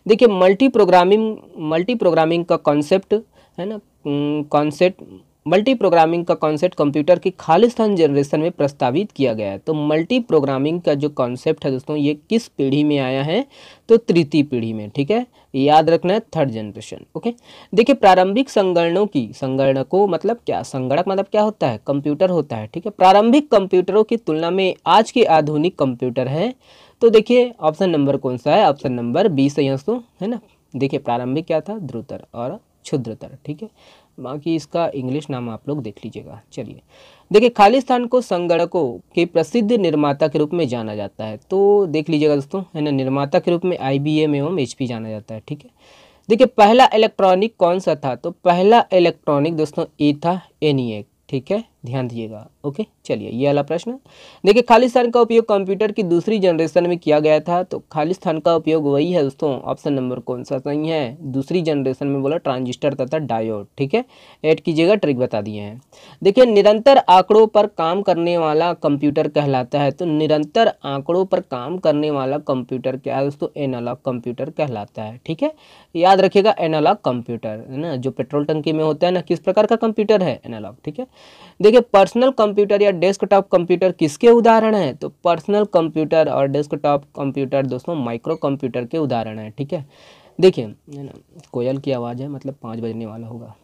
A: देखिए मल्टी प्रोग्रामिंग मल्टी प्रोग्रामिंग का कॉन्सेप्ट है ना कॉन्सेप्ट मल्टी प्रोग्रामिंग का कॉन्सेप्ट कंप्यूटर की खालिस्तान जनरेशन में प्रस्तावित किया गया है तो मल्टी प्रोग्रामिंग का जो कॉन्सेप्ट है दोस्तों ये किस पीढ़ी में आया है तो तृतीय पीढ़ी में ठीक है याद रखना है थर्ड जनरेशन ओके देखिए प्रारंभिक संगणों की संगणकों मतलब क्या संगणक मतलब क्या होता है कंप्यूटर होता है ठीक है प्रारंभिक कंप्यूटरों की तुलना में आज के आधुनिक कंप्यूटर हैं तो देखिए ऑप्शन नंबर कौन सा है ऑप्शन नंबर बी सही दोस्तों है ना देखिए प्रारंभिक क्या था ध्रुतर और क्षुद्रतर ठीक है बाकी इसका इंग्लिश नाम आप लोग देख लीजिएगा चलिए देखिए खालिस्तान को संगणकों के प्रसिद्ध निर्माता के रूप में जाना जाता है तो देख लीजिएगा दोस्तों है ना निर्माता के रूप में आई बी एम एवं एच पी जाना जाता है ठीक है देखिए पहला इलेक्ट्रॉनिक कौन सा था तो पहला इलेक्ट्रॉनिक दोस्तों ए था एन e ठीक है ध्यान दिएगा ओके चलिए ये वाला प्रश्न देखिए खालिस्तान का उपयोग कंप्यूटर की दूसरी जनरेशन में किया गया था तो खालिस्तान का उपयोग वही है दोस्तों ऑप्शन नंबर कौन सा सही है दूसरी जनरेशन में बोला ट्रांजिस्टर तथा डायोड ठीक है ऐड कीजिएगा ट्रिक बता दिए हैं देखिए निरंतर आंकड़ों पर काम करने वाला कंप्यूटर कहलाता है तो निरंतर आंकड़ों पर काम करने वाला कंप्यूटर क्या है दोस्तों एनालॉग कंप्यूटर कहलाता है ठीक है याद रखिएगा एनालॉग कंप्यूटर है ना जो पेट्रोल टंकी में होता है ना किस प्रकार का कंप्यूटर है एनालॉग ठीक है देखिए पर्सनल कंप्यूटर या डेस्कटॉप कंप्यूटर किसके उदाहरण है तो पर्सनल कंप्यूटर और डेस्कटॉप कंप्यूटर दोस्तों माइक्रो कंप्यूटर के उदाहरण है ठीक है देखिए कोयल की आवाज़ है मतलब पाँच बजने वाला होगा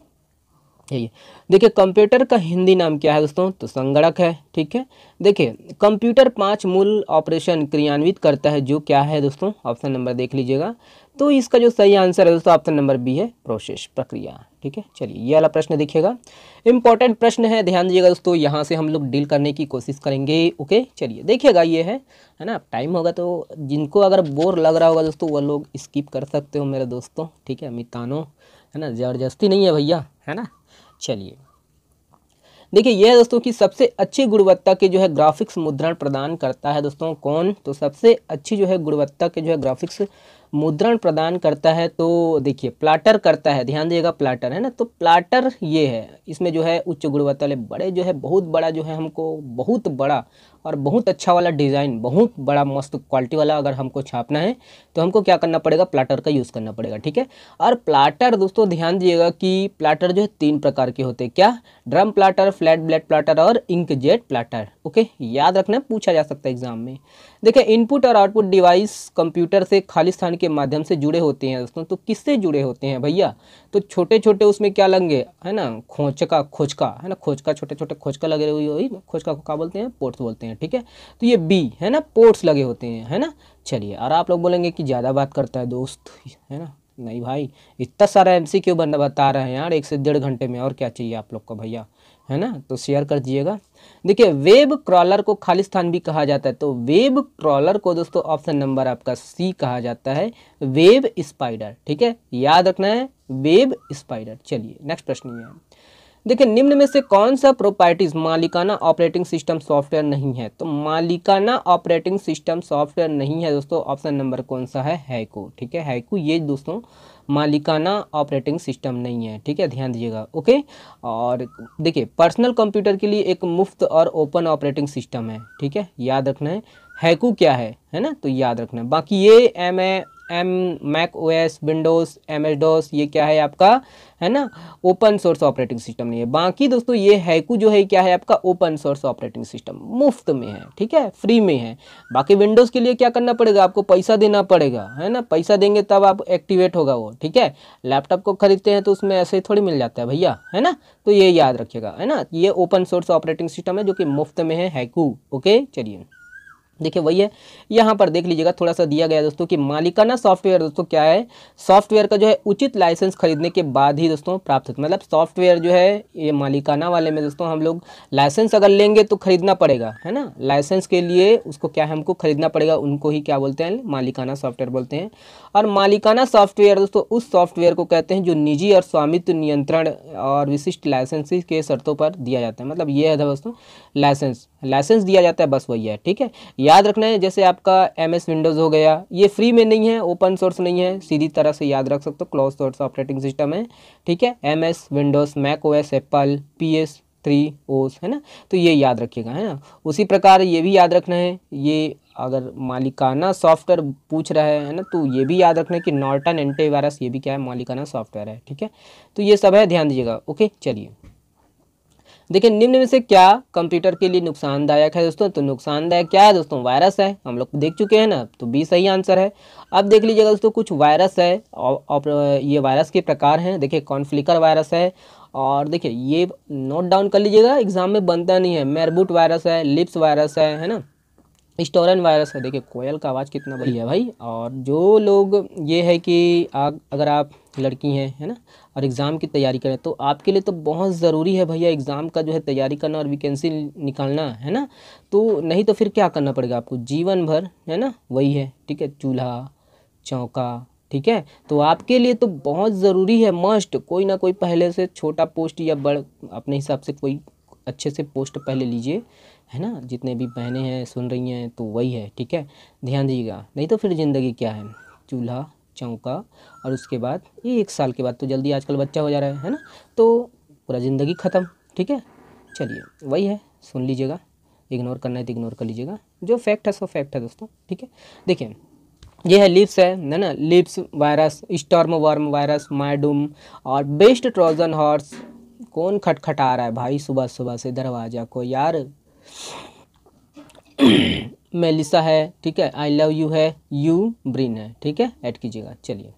A: यही देखिए कंप्यूटर का हिंदी नाम क्या है दोस्तों तो संगणक है ठीक है देखिए कंप्यूटर पांच मूल ऑपरेशन क्रियान्वित करता है जो क्या है दोस्तों ऑप्शन नंबर देख लीजिएगा तो इसका जो सही आंसर है दोस्तों ऑप्शन नंबर बी है प्रोसेस प्रक्रिया ठीक है चलिए ये वाला प्रश्न देखिएगा इंपॉर्टेंट प्रश्न है ध्यान दीजिएगा दोस्तों यहाँ से हम लोग डील करने की कोशिश करेंगे ओके चलिए देखिएगा ये है है ना टाइम होगा तो जिनको अगर बोर लग रहा होगा दोस्तों वो लोग स्किप कर सकते हो मेरे दोस्तों ठीक है मितानो है ना ज़बरदस्ती नहीं है भैया है ना चलिए देखिए यह है दोस्तों कि सबसे अच्छी गुणवत्ता के जो है ग्राफिक्स मुद्रण प्रदान करता है दोस्तों कौन तो सबसे अच्छी जो है गुणवत्ता के जो है ग्राफिक्स मुद्रण प्रदान करता है तो देखिए प्लाटर करता है ध्यान दिएगा प्लाटर है ना तो प्लाटर ये है इसमें जो है उच्च गुणवत्ता वाले बड़े जो है बहुत बड़ा जो है हमको बहुत बड़ा और बहुत अच्छा वाला डिज़ाइन बहुत बड़ा मस्त क्वालिटी वाला अगर हमको छापना है तो हमको क्या करना पड़ेगा प्लाटर का यूज़ करना पड़ेगा ठीक है और प्लाटर दोस्तों ध्यान दिएगा कि प्लाटर जो है तीन प्रकार के होते हैं क्या drum plotter flatbed plotter और इंक जेट प्लाटर ओके याद रखना पूछा जा सकता है एग्जाम में देखिए इनपुट और आउटपुट डिवाइस कंप्यूटर से खाली स्थान के माध्यम से जुड़े होते हैं दोस्तों तो किससे जुड़े होते हैं भैया तो छोटे छोटे उसमें क्या लगे है ना खोचका खोचका है ना खोचका छोटे छोटे खोचका लगे हुए वही खोचका को क्या बोलते हैं पोर्ट्स बोलते हैं ठीक है तो ये बी है ना पोर्ट्स लगे होते हैं है ना चलिए और आप लोग बोलेंगे कि ज़्यादा बात करता है दोस्त है ना नहीं भाई इतना सारा एम सी क्यू बता रहे हैं यार एक से डेढ़ घंटे में और क्या चाहिए आप लोग को भैया है ना तो शेयर कर दीजिएगा देखिए वेब क्रॉलर को खालिस्तान भी कहा जाता है तो वेब क्रॉलर को दोस्तों ऑप्शन नंबर आपका सी कहा जाता है वेब स्पाइडर ठीक है याद रखना है वेब स्पाइडर चलिए नेक्स्ट प्रश्न ये है देखिए निम्न में से कौन सा प्रॉपर्टीज मालिकाना ऑपरेटिंग सिस्टम सॉफ्टवेयर नहीं है तो मालिकाना ऑपरेटिंग सिस्टम सॉफ्टवेयर नहीं है दोस्तों ऑप्शन नंबर कौन सा है हैको ठीक है हैको ये दोस्तों मालिकाना ऑपरेटिंग सिस्टम नहीं है ठीक है ध्यान दीजिएगा ओके और देखिए पर्सनल कंप्यूटर के लिए एक मुफ्त और ओपन ऑपरेटिंग सिस्टम है ठीक है याद रखना है हैकू क्या है है ना तो याद रखना है बाकी ये M A M Mac O S Windows M S DOS ये क्या है आपका है ना ओपन सोर्स ऑपरेटिंग सिस्टम नहीं है बाकी दोस्तों ये हैकू जो है क्या है आपका ओपन सोर्स ऑपरेटिंग सिस्टम मुफ्त में है ठीक है फ्री में है बाकी विंडोज़ के लिए क्या करना पड़ेगा आपको पैसा देना पड़ेगा है ना पैसा देंगे तब आप एक्टिवेट होगा वो ठीक है लैपटॉप को खरीदते हैं तो उसमें ऐसे ही थोड़ी मिल जाता है भैया है ना तो ये याद रखिएगा है ना ये ओपन सोर्स ऑपरेटिंग सिस्टम है जो कि मुफ्त में है हैकू ओके चलिए देखिए वही है यहाँ पर देख लीजिएगा थोड़ा सा दिया गया दोस्तों कि मालिकाना सॉफ्टवेयर दोस्तों क्या है सॉफ्टवेयर का जो है उचित लाइसेंस खरीदने के बाद ही दोस्तों प्राप्त होता मतलब सॉफ्टवेयर जो है ये मालिकाना वाले में दोस्तों हम लोग लाइसेंस अगर लेंगे तो खरीदना पड़ेगा है ना लाइसेंस के लिए उसको क्या है हमको खरीदना पड़ेगा उनको ही क्या बोलते हैं मालिकाना सॉफ्टवेयर बोलते हैं और मालिकाना सॉफ्टवेयर दोस्तों उस सॉफ्टवेयर को कहते हैं जो निजी और स्वामित्व नियंत्रण और विशिष्ट लाइसेंस के शर्तों पर दिया जाता है मतलब ये है दोस्तों लाइसेंस लाइसेंस दिया जाता है बस वही है ठीक है याद रखना है जैसे आपका एम एस विंडोज़ हो गया ये फ्री में नहीं है ओपन सोर्स नहीं है सीधी तरह से याद रख सकते हो क्लोज सोर्स ऑपरेटिंग सिस्टम है ठीक है M S Windows Mac O S Apple P S three OS है ना तो ये याद रखिएगा है ना उसी प्रकार ये भी याद रखना है ये अगर मालिकाना सॉफ्टवेयर पूछ रहा है ना तो ये भी याद रखना है कि नॉर्टन एंटीवायरस ये भी क्या है मालिकाना सॉफ्टवेयर है ठीक है तो ये सब है ध्यान दीजिएगा ओके चलिए देखिए निम्न में से क्या कंप्यूटर के लिए नुकसानदायक है दोस्तों तो नुकसानदायक क्या है दोस्तों वायरस है हम लोग देख चुके हैं ना तो बी सही आंसर है अब देख लीजिएगा दोस्तों कुछ वायरस है ये वायरस के प्रकार हैं देखिए कॉन्फ्लिकर वायरस है और देखिए ये नोट डाउन कर लीजिएगा एग्जाम में बनता नहीं है मेरबूट वायरस है लिप्स वायरस है है ना स्टोरन वायरस है देखिए कोयल का आवाज़ कितना बढ़िया भाई और जो लोग ये है कि आग अगर आप लड़की हैं है ना और एग्ज़ाम की तैयारी करें तो आपके लिए तो बहुत ज़रूरी है भैया एग्ज़ाम का जो है तैयारी करना और वैकेंसी निकालना है ना तो नहीं तो फिर क्या करना पड़ेगा आपको जीवन भर है ना वही है ठीक है चूल्हा चौका ठीक है तो आपके लिए तो बहुत ज़रूरी है मस्ट कोई ना कोई पहले से छोटा पोस्ट या बड़ अपने हिसाब से कोई अच्छे से पोस्ट पहले लीजिए है ना जितने भी बहनें हैं सुन रही हैं तो वही है ठीक है ध्यान दीजिएगा नहीं तो फिर ज़िंदगी क्या है चूल्हा चौंका और उसके बाद ये एक साल के बाद तो जल्दी आजकल बच्चा हो जा रहा है है ना तो पूरा ज़िंदगी ख़त्म ठीक है चलिए वही है सुन लीजिएगा इग्नोर करना है तो इग्नोर कर लीजिएगा जो फैक्ट है सो फैक्ट है दोस्तों ठीक है देखिए ये है लिप्स है ना ना leaps virus storm worm virus Mydoom और बेस्ट ट्रोजन हॉर्स कौन खटखटा रहा है भाई सुबह सुबह से दरवाज़ा को यार मेलिसा है ठीक है आई लव यू है यू ब्रिन है ठीक है ऐड कीजिएगा चलिए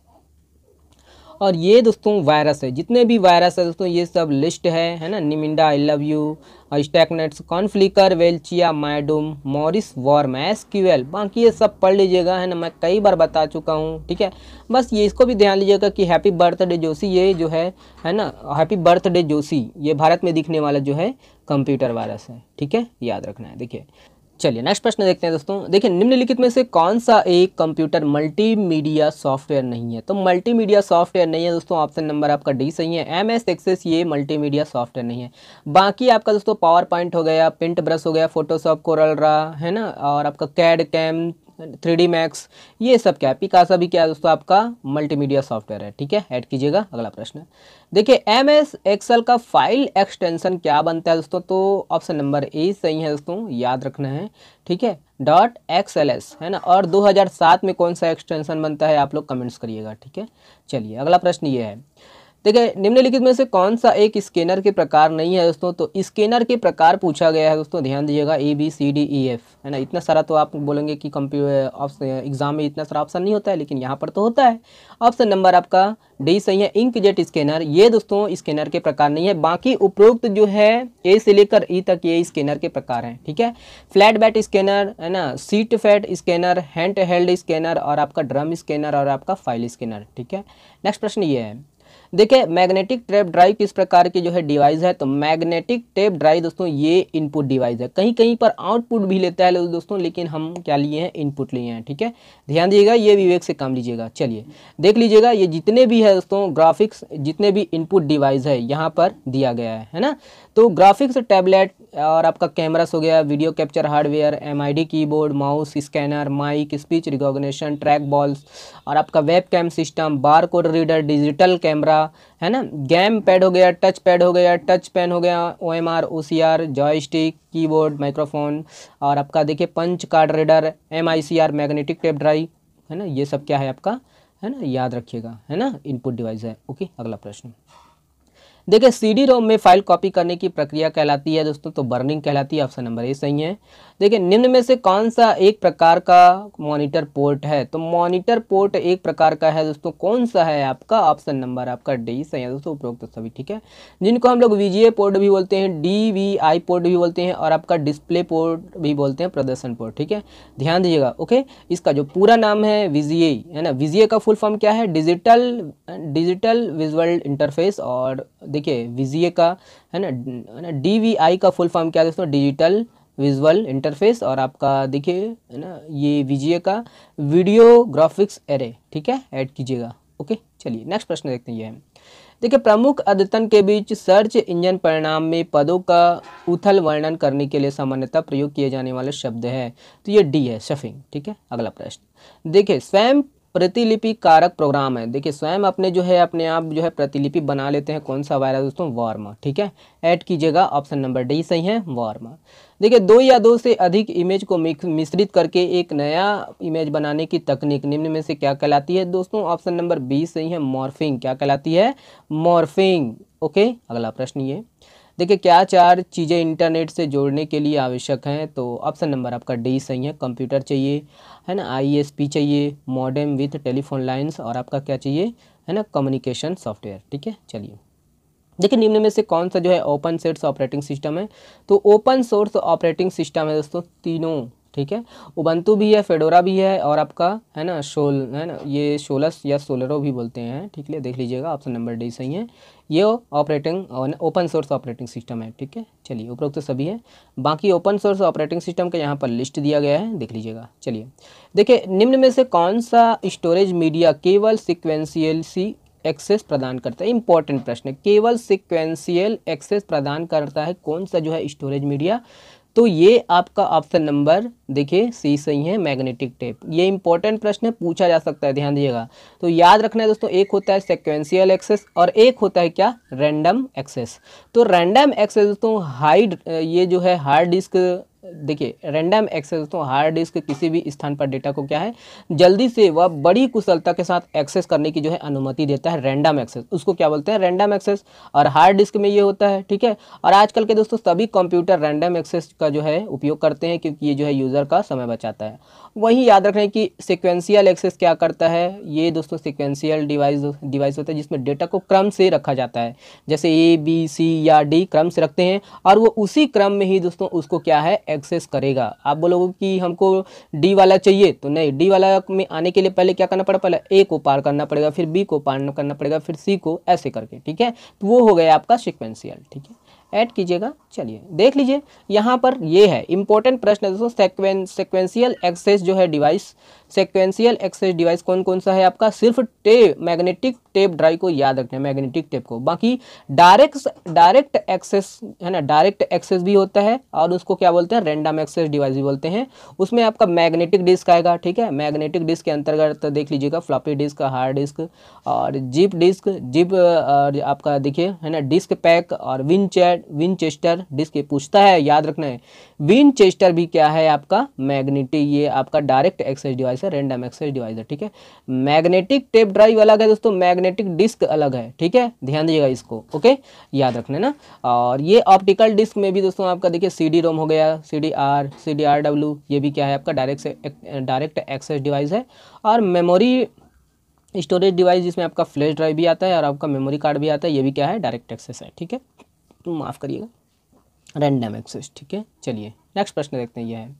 A: और ये दोस्तों वायरस है जितने भी वायरस है दोस्तों ये सब लिस्ट है है ना Nimda I love you Stuxnet Conficker Welchia Mydoom Morris worm S Q L बाकी ये सब पढ़ लीजिएगा है ना मैं कई बार बता चुका हूँ ठीक है बस ये इसको भी ध्यान लीजिएगा कि हैप्पी बर्थडे जोशी ये जो है है ना हैप्पी बर्थडे जोशी ये भारत में दिखने वाला जो है कंप्यूटर वायरस है ठीक है याद रखना है देखिए चलिए नेक्स्ट प्रश्न देखते हैं दोस्तों देखिए निम्नलिखित में से कौन सा एक कंप्यूटर मल्टीमीडिया सॉफ्टवेयर नहीं है तो मल्टीमीडिया सॉफ्टवेयर नहीं है दोस्तों ऑप्शन नंबर आपका डी सही है एम एस एक्सेस ये मल्टीमीडिया सॉफ्टवेयर नहीं है बाकी आपका दोस्तों पावर पॉइंट हो गया पिंट ब्रश हो गया फोटोशॉप कोरल रहा है ना और आपका CAD CAM three D max ये सब क्या है पिकासा भी क्या है दोस्तों आपका मल्टीमीडिया सॉफ्टवेयर है ठीक है ऐड कीजिएगा अगला प्रश्न देखिए एम एस एक्सएल का फाइल एक्सटेंशन क्या बनता है दोस्तों तो ऑप्शन नंबर ए सही है दोस्तों याद रखना है ठीक है डॉट एक्स एल एस है ना और 2007 में कौन सा एक्सटेंशन बनता है आप लोग कमेंट्स करिएगा ठीक है चलिए अगला प्रश्न ये है देखिए निम्नलिखित में से कौन सा एक स्कैनर के प्रकार नहीं है दोस्तों तो स्कैनर के प्रकार पूछा गया है दोस्तों ध्यान दीजिएगा A B C D E F है ना इतना सारा तो आप बोलेंगे कि कंप्यूटर एग्जाम में इतना सारा ऑप्शन नहीं होता है लेकिन यहाँ पर तो होता है ऑप्शन नंबर आपका डी सही है जेट स्कैनर ये दोस्तों स्कैनर के प्रकार नहीं है बाकी उपरोक्त जो है ए से लेकर ई e तक ये स्कैनर के प्रकार हैं ठीक है फ्लैट बैट स्कैनर है ना sheet fed scanner hand held scanner और आपका ड्रम स्कैनर और आपका फाइल स्कैनर ठीक है नेक्स्ट प्रश्न ये है देखिए मैग्नेटिक टेप ड्राइव किस प्रकार की जो है डिवाइस है तो मैग्नेटिक टेप ड्राइव दोस्तों ये इनपुट डिवाइस है कहीं कहीं पर आउटपुट भी लेता है दोस्तों लेकिन हम क्या लिए हैं इनपुट लिए हैं ठीक है ध्यान दीजिएगा ये विवेक से काम लीजिएगा चलिए देख लीजिएगा ये जितने भी है दोस्तों ग्राफिक्स जितने भी इनपुट डिवाइस है यहाँ पर दिया गया है है ना तो ग्राफिक्स टैबलेट और आपका कैमरास हो गया video capture hardware M I keyboard mouse scanner mic speech recognition trackballs और आपका webcam system barcode reader digital camera है ना गेम पैड हो गया टच पैड हो गया टच पेन हो गया O M R O C R joystick keyboard microphone और आपका देखिए punch card reader M I C R magnetic tape drive है ना ये सब क्या है आपका है ना याद रखिएगा है ना इनपुट डिवाइस है ओके अगला प्रश्न देखिए सी डी रोम में फाइल कॉपी करने की प्रक्रिया कहलाती है दोस्तों तो बर्निंग कहलाती है ऑप्शन नंबर ए सही है देखिए निम्न में से कौन सा एक प्रकार का मॉनिटर पोर्ट है तो मॉनिटर पोर्ट एक प्रकार का है दोस्तों कौन सा है आपका ऑप्शन नंबर आपका डी सही है दोस्तों उपरोक्त सभी ठीक है जिनको हम लोग वीजीए पोर्ट भी बोलते हैं डी वी आई पोर्ट भी बोलते हैं और आपका डिस्प्ले पोर्ट भी बोलते हैं प्रदर्शन पोर्ट ठीक है ध्यान दीजिएगा ओके इसका जो पूरा नाम है वीजीए है ना वीजीए का फुल फॉर्म क्या है डिजिटल डिजिटल विजुअल इंटरफेस और देखिए वीजीए का है ना डी वी आई का फुल फॉर्म क्या है दोस्तों डिजिटल विजुअल इंटरफेस और आपका देखिए है ना ये वीजीए का वीडियो ग्राफिक्स एरे ठीक है ऐड कीजिएगा ओके चलिए नेक्स्ट प्रश्न देखते हैं ये देखिए प्रमुख अद्यतन के बीच सर्च इंजन परिणाम में पदों का उथल वर्णन करने के लिए सामान्यतः प्रयोग किए जाने वाले शब्द है तो ये डी है शफिंग ठीक है अगला प्रश्न देखिए स्वयं प्रतिलिपि कारक प्रोग्राम है देखिए स्वयं अपने जो है अपने आप जो है प्रतिलिपि बना लेते हैं कौन सा वायरस दोस्तों वार्मा ठीक है ऐड कीजिएगा ऑप्शन नंबर डी सही है वार्मा देखिए दो या दो से अधिक इमेज को मिश्रित करके एक नया इमेज बनाने की तकनीक निम्न में से क्या कहलाती है दोस्तों ऑप्शन नंबर बी सही है मॉर्फिंग क्या कहलाती है मॉर्फिंग ओके अगला प्रश्न ये देखिए क्या चार चीज़ें इंटरनेट से जोड़ने के लिए आवश्यक हैं तो ऑप्शन नंबर आपका डी सही है कंप्यूटर चाहिए है ना आईएसपी e चाहिए मॉडेम विथ टेलीफोन लाइन्स और आपका क्या चाहिए है ना कम्युनिकेशन सॉफ्टवेयर ठीक है चलिए देखिए निम्न में से कौन सा जो है ओपन सोर्स ऑपरेटिंग सिस्टम है तो ओपन सोर्स ऑपरेटिंग सिस्टम है दोस्तों तीनों ठीक है उबंतु भी है फेडोरा भी है और आपका है ना शोल है ना ये शोलस या सोलरो भी बोलते हैं ठीक है देख लीजिएगा ऑप्शन नंबर डी सही है ये operating open source operating system है ठीक है चलिए उपरोक्त सभी है बाकी ओपन सोर्स ऑपरेटिंग सिस्टम का यहाँ पर लिस्ट दिया गया है देख लीजिएगा चलिए देखिए निम्न में से कौन सा स्टोरेज मीडिया केवल सिक्वेंसियल सी एक्सेस प्रदान करता है इंपॉर्टेंट प्रश्न केवल सिक्वेंसियल एक्सेस प्रदान करता है कौन सा जो है स्टोरेज मीडिया तो ये आपका ऑप्शन नंबर देखिए सी सही है मैग्नेटिक टेप ये इंपॉर्टेंट प्रश्न है पूछा जा सकता है ध्यान दीजिएगा तो याद रखना है दोस्तों एक होता है सिक्वेंशियल एक्सेस और एक होता है क्या रैंडम एक्सेस तो रैंडम एक्सेस दोस्तों हाइड ये जो है हार्ड डिस्क देखिए रैंडम एक्सेस तो हार्ड डिस्क किसी भी स्थान पर डेटा को क्या है जल्दी से वह बड़ी कुशलता के साथ एक्सेस करने की जो है अनुमति देता है रैंडम एक्सेस उसको क्या बोलते हैं रैंडम एक्सेस और हार्ड डिस्क में ये होता है ठीक है और आजकल के दोस्तों सभी कंप्यूटर रैंडम एक्सेस का जो है उपयोग करते हैं क्योंकि ये जो है यूज़र का समय बचाता है वहीं याद रख रहे हैं कि सिक्वेंशियल एक्सेस क्या करता है ये दोस्तों सिक्वेंशियल डिवाइस डिवाइस होता है जिसमें डेटा को क्रम से रखा जाता है जैसे ए बी सी या डी क्रम से रखते हैं और वो उसी क्रम में ही दोस्तों उसको क्या है एक्सेस करेगा आप बोलोगे कि हमको डी वाला चाहिए तो नहीं डी वाला में आने के लिए पहले क्या करना पड़ा पहले ए को पार करना पड़ेगा फिर बी को पार करना पड़ेगा फिर सी को ऐसे करके ठीक है तो वो हो गया आपका सिक्वेंशियल ठीक है ऐड कीजिएगा चलिए देख लीजिए यहाँ पर ये है इंपॉर्टेंट प्रश्न है दोस्तों सेक्वें सेक्वेंशियल एक्सेस जो है डिवाइस सेक्वेंशियल एक्सेस डिवाइस कौन कौन सा है आपका सिर्फ टेप मैग्नेटिक टेप ड्राइव को याद रखना है मैग्नेटिक टेप को बाकी डायरेक्ट डायरेक्ट एक्सेस है ना डायरेक्ट एक्सेस भी होता है और उसको क्या बोलते हैं रेंडम एक्सेस डिवाइस भी बोलते हैं उसमें आपका मैग्नेटिक डिस्क आएगा ठीक है मैग्नेटिक डिस्क के अंतर्गत देख लीजिएगा फ्लॉपी डिस्क हार्ड डिस्क और जिप डिस्क जिप आपका देखिए है ना डिस्क पैक और विन चैट विनचेस्टर डिस्क पूछता है याद रखना है विनचेस्टर भी क्या है आपका मैग्नेटिक ये आपका डायरेक्ट एक्सेस डिवाइस है रेंडम एक्सेस डिवाइस है ठीक है मैग्नेटिक टेप ड्राइव अलग है दोस्तों मैग्नेटिक डिस्क अलग है ठीक है ध्यान दीजिएगा इसको ओके याद रखना ना और ये ऑप्टिकल डिस्क में भी दोस्तों आपका देखिए सी रोम हो गया C D R C D R W ये भी क्या है आपका डायरेक्ट डायरेक्ट एक्सेस डिवाइस है और मेमोरी स्टोरेज डिवाइस जिसमें आपका फ्लैश ड्राइव भी आता है और आपका मेमोरी कार्ड भी आता है ये भी क्या है डायरेक्ट एक्सेस है ठीक है माफ़ करिएगा रैंडम एक्सेस ठीक है चलिए नेक्स्ट प्रश्न देखते हैं यह है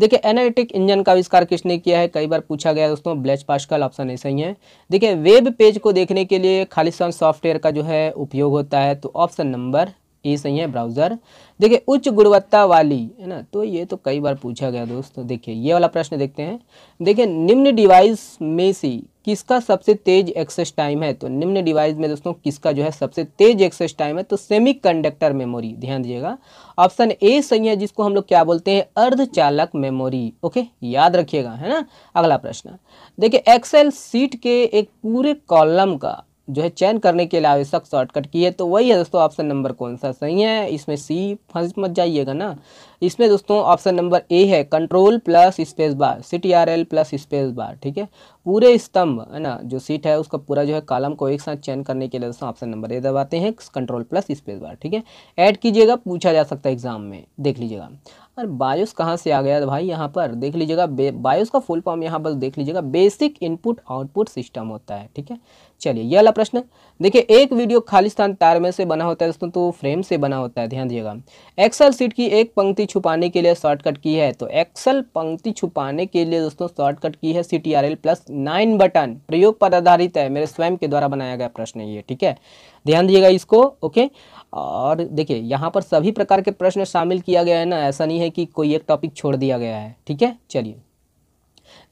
A: देखिए एनालिटिक इंजन का आविष्कार किसने किया है कई बार पूछा गया दोस्तों ब्लेच पास्कल ऑप्शन ऐसा ही है देखिए वेब पेज को देखने के लिए खालिस्तान सॉफ्टवेयर का जो है उपयोग होता है तो ऑप्शन नंबर ये सही है ब्राउज़र देखिए उच्च गुणवत्ता वाली है ना तो ये तो कई बार पूछा गया दोस्तों देखिए ये वाला प्रश्न देखते हैं देखिए निम्न डिवाइस में से किसका सबसे तेज एक्सेस टाइम है तो निम्न डिवाइस में दोस्तों किसका जो है सबसे तेज एक्सेस टाइम है तो सेमीकंडक्टर मेमोरी ध्यान दीजिएगा ऑप्शन ए सही है जिसको हम लोग क्या बोलते हैं अर्धचालक मेमोरी ओके याद रखिएगा है ना अगला प्रश्न देखिए एक्सेल सीट के एक पूरे कॉलम का जो है चयन करने के लिए आवश्यक शॉर्टकट की है तो वही है दोस्तों ऑप्शन नंबर कौन सा सही है इसमें सी फंस मत जाइएगा ना इसमें दोस्तों ऑप्शन नंबर ए है control plus space bar C T R L plus space bar ठीक है पूरे स्तंभ है ना जो सीट है उसका पूरा जो है कॉलम को एक साथ चयन करने के लिए दोस्तों ऑप्शन नंबर ए दबाते हैं कंट्रोल प्लस स्पेस बार ठीक है ऐड कीजिएगा पूछा जा सकता है एग्जाम में देख लीजिएगा और बायोस कहाँ से आ गया था भाई यहाँ पर देख लीजिएगा बायोस का फुल फॉर्म यहाँ पर देख लीजिएगा बेसिक इनपुट आउटपुट सिस्टम होता है ठीक है चलिए यह वाला प्रश्न देखिए एक वीडियो खालिस्तान तार में से बना होता है दोस्तों तो फ्रेम से बना होता है ध्यान दिएगा एक्सल सीट की एक पंक्ति छुपाने के लिए शॉर्टकट की है तो एक्सल पंक्ति छुपाने के लिए दोस्तों शॉर्टकट की है C T R L plus nine button प्रयोग पर आधारित है मेरे स्वयं के द्वारा बनाया गया प्रश्न ये ठीक है ध्यान दिएगा इसको ओके और देखिए यहाँ पर सभी प्रकार के प्रश्न शामिल किया गया है ना ऐसा नहीं है कि कोई एक टॉपिक छोड़ दिया गया है ठीक है चलिए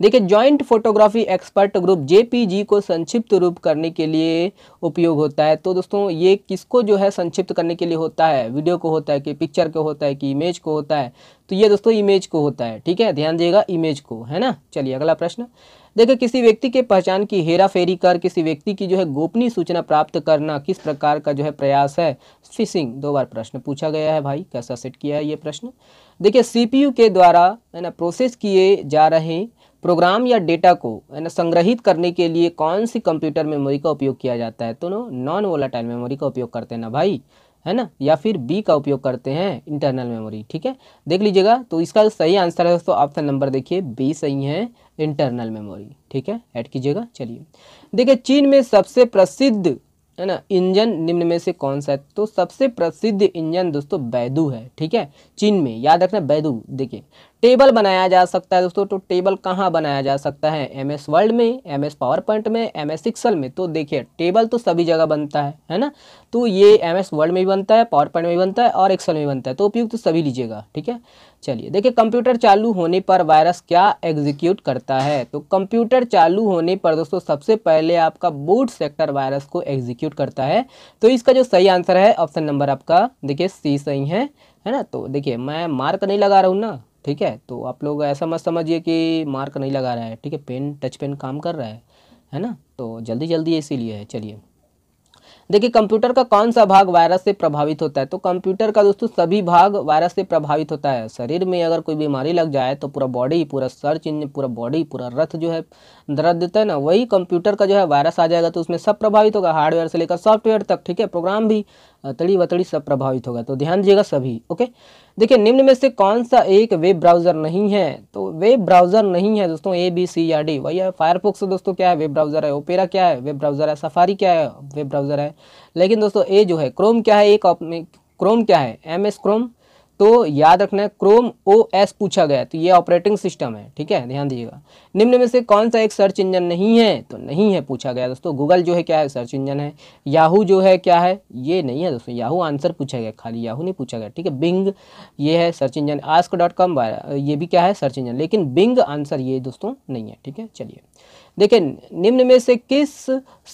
A: देखिए joint photography expert group J P G को संक्षिप्त रूप करने के लिए उपयोग होता है तो दोस्तों ये किसको जो है संक्षिप्त करने के लिए होता है वीडियो को होता है कि पिक्चर को होता है कि इमेज को होता है तो ये दोस्तों इमेज को होता है ठीक है ध्यान दिएगा इमेज को है ना चलिए अगला प्रश्न देखिए किसी व्यक्ति के पहचान की हेरा फेरी कर किसी व्यक्ति की जो है गोपनीय सूचना प्राप्त करना किस प्रकार का जो है प्रयास है फिशिंग दो बार प्रश्न पूछा गया है भाई कैसा सेट किया है ये प्रश्न देखिए सीपीयू के द्वारा है ना प्रोसेस किए जा रहे प्रोग्राम या डेटा को है ना संग्रहित करने के लिए कौन सी कंप्यूटर मेमोरी का उपयोग किया जाता है तो नॉन वोलाटाइल मेमोरी का उपयोग करते हैं ना भाई है ना या फिर बी का उपयोग करते हैं इंटरनल मेमोरी ठीक है देख लीजिएगा तो इसका सही आंसर है दोस्तों ऑप्शन नंबर देखिए बी सही है इंटरनल मेमोरी ठीक है ऐड कीजिएगा चलिए देखिए चीन में सबसे प्रसिद्ध है ना इंजन निम्न में से कौन सा है तो सबसे प्रसिद्ध इंजन दोस्तों बैदू है ठीक है चीन में याद रखना बैदू देखिए टेबल बनाया जा सकता है दोस्तों तो टेबल कहाँ बनाया जा सकता है एम एस वर्ल्ड में एम एस पावर पॉइंट में एम एस एक्सल में तो देखिए टेबल तो सभी जगह बनता है है ना तो ये एम एस वर्ल्ड में भी बनता है पावर पॉइंट में भी बनता है और एक्सल में भी बनता है तो उपयुक्त तो सभी लीजिएगा ठीक है चलिए देखिए कंप्यूटर चालू होने पर वायरस क्या एग्जीक्यूट करता है तो कंप्यूटर चालू होने पर दोस्तों सबसे पहले आपका बूट सेक्टर वायरस को एग्जीक्यूट करता है तो इसका जो सही आंसर है ऑप्शन नंबर आपका देखिए सी सही है है ना तो देखिए मैं मार्क नहीं लगा रहा हूँ ना ठीक है तो आप लोग ऐसा मत समझिए कि मार्क नहीं लगा रहा है ठीक है पेन टच पेन काम कर रहा है है ना तो जल्दी जल्दी इसीलिए है चलिए देखिए कंप्यूटर का कौन सा भाग वायरस से प्रभावित होता है तो कंप्यूटर का दोस्तों सभी भाग वायरस से प्रभावित होता है शरीर में अगर कोई बीमारी लग जाए तो पूरा बॉडी पूरा सर चिन्ह पूरा बॉडी पूरा रथ जो है दर्द देता है ना वही कंप्यूटर का जो है वायरस आ जाएगा तो उसमें सब प्रभावित होगा हार्डवेयर से लेकर सॉफ्टवेयर तक ठीक है प्रोग्राम भी तड़ी वतड़ी सब प्रभावित होगा तो ध्यान दीजिएगा सभी ओके देखिए निम्न में से कौन सा एक वेब ब्राउजर नहीं है तो वेब ब्राउजर नहीं है दोस्तों ए बी सी या डी वही है फोक्स तो दोस्तों क्या है वेब ब्राउजर है ओपेरा क्या है वेब ब्राउजर है सफारी क्या है वेब ब्राउजर है लेकिन दोस्तों ए जो है क्रोम क्या है एक क्रोम क्या है एम एस क्रोम तो याद रखना है क्रोम ओ एस पूछा गया तो ये ऑपरेटिंग सिस्टम है ठीक है ध्यान दीजिएगा निम्न में से कौन सा एक सर्च इंजन नहीं है तो नहीं है पूछा गया दोस्तों गूगल जो है क्या है सर्च इंजन है याहू जो है क्या है ये नहीं है दोस्तों याहू आंसर पूछा गया खाली याहू नहीं पूछा गया ठीक है बिंग ये है search engine ask dot com ये भी क्या है सर्च इंजन लेकिन बिंग आंसर ये दोस्तों नहीं है ठीक है चलिए देखें निम्न में से किस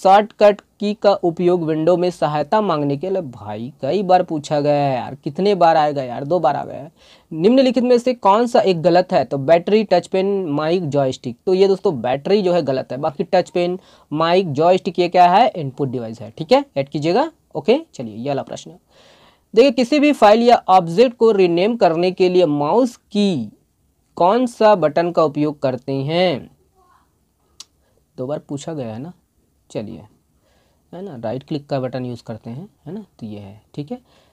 A: शॉर्टकट की का उपयोग विंडो में सहायता मांगने के लिए भाई कई बार पूछा गया है यार कितने बार आएगा यार दो बार आ गया है निम्नलिखित में से कौन सा एक गलत है तो battery touch pen mic joystick तो ये दोस्तों बैटरी जो है गलत है बाकी टच पेन माइक जॉयस्टिक ये क्या है इनपुट डिवाइस है ठीक है ऐड कीजिएगा ओके चलिए ये वाला प्रश्न देखिए किसी भी फाइल या ऑब्जेक्ट को रिनेम करने के लिए माउस की कौन सा बटन का उपयोग करते हैं दो बार पूछा गया है ना चलिए है ना राइट क्लिक का बटन यूज़ करते हैं है ना तो ये है ठीक है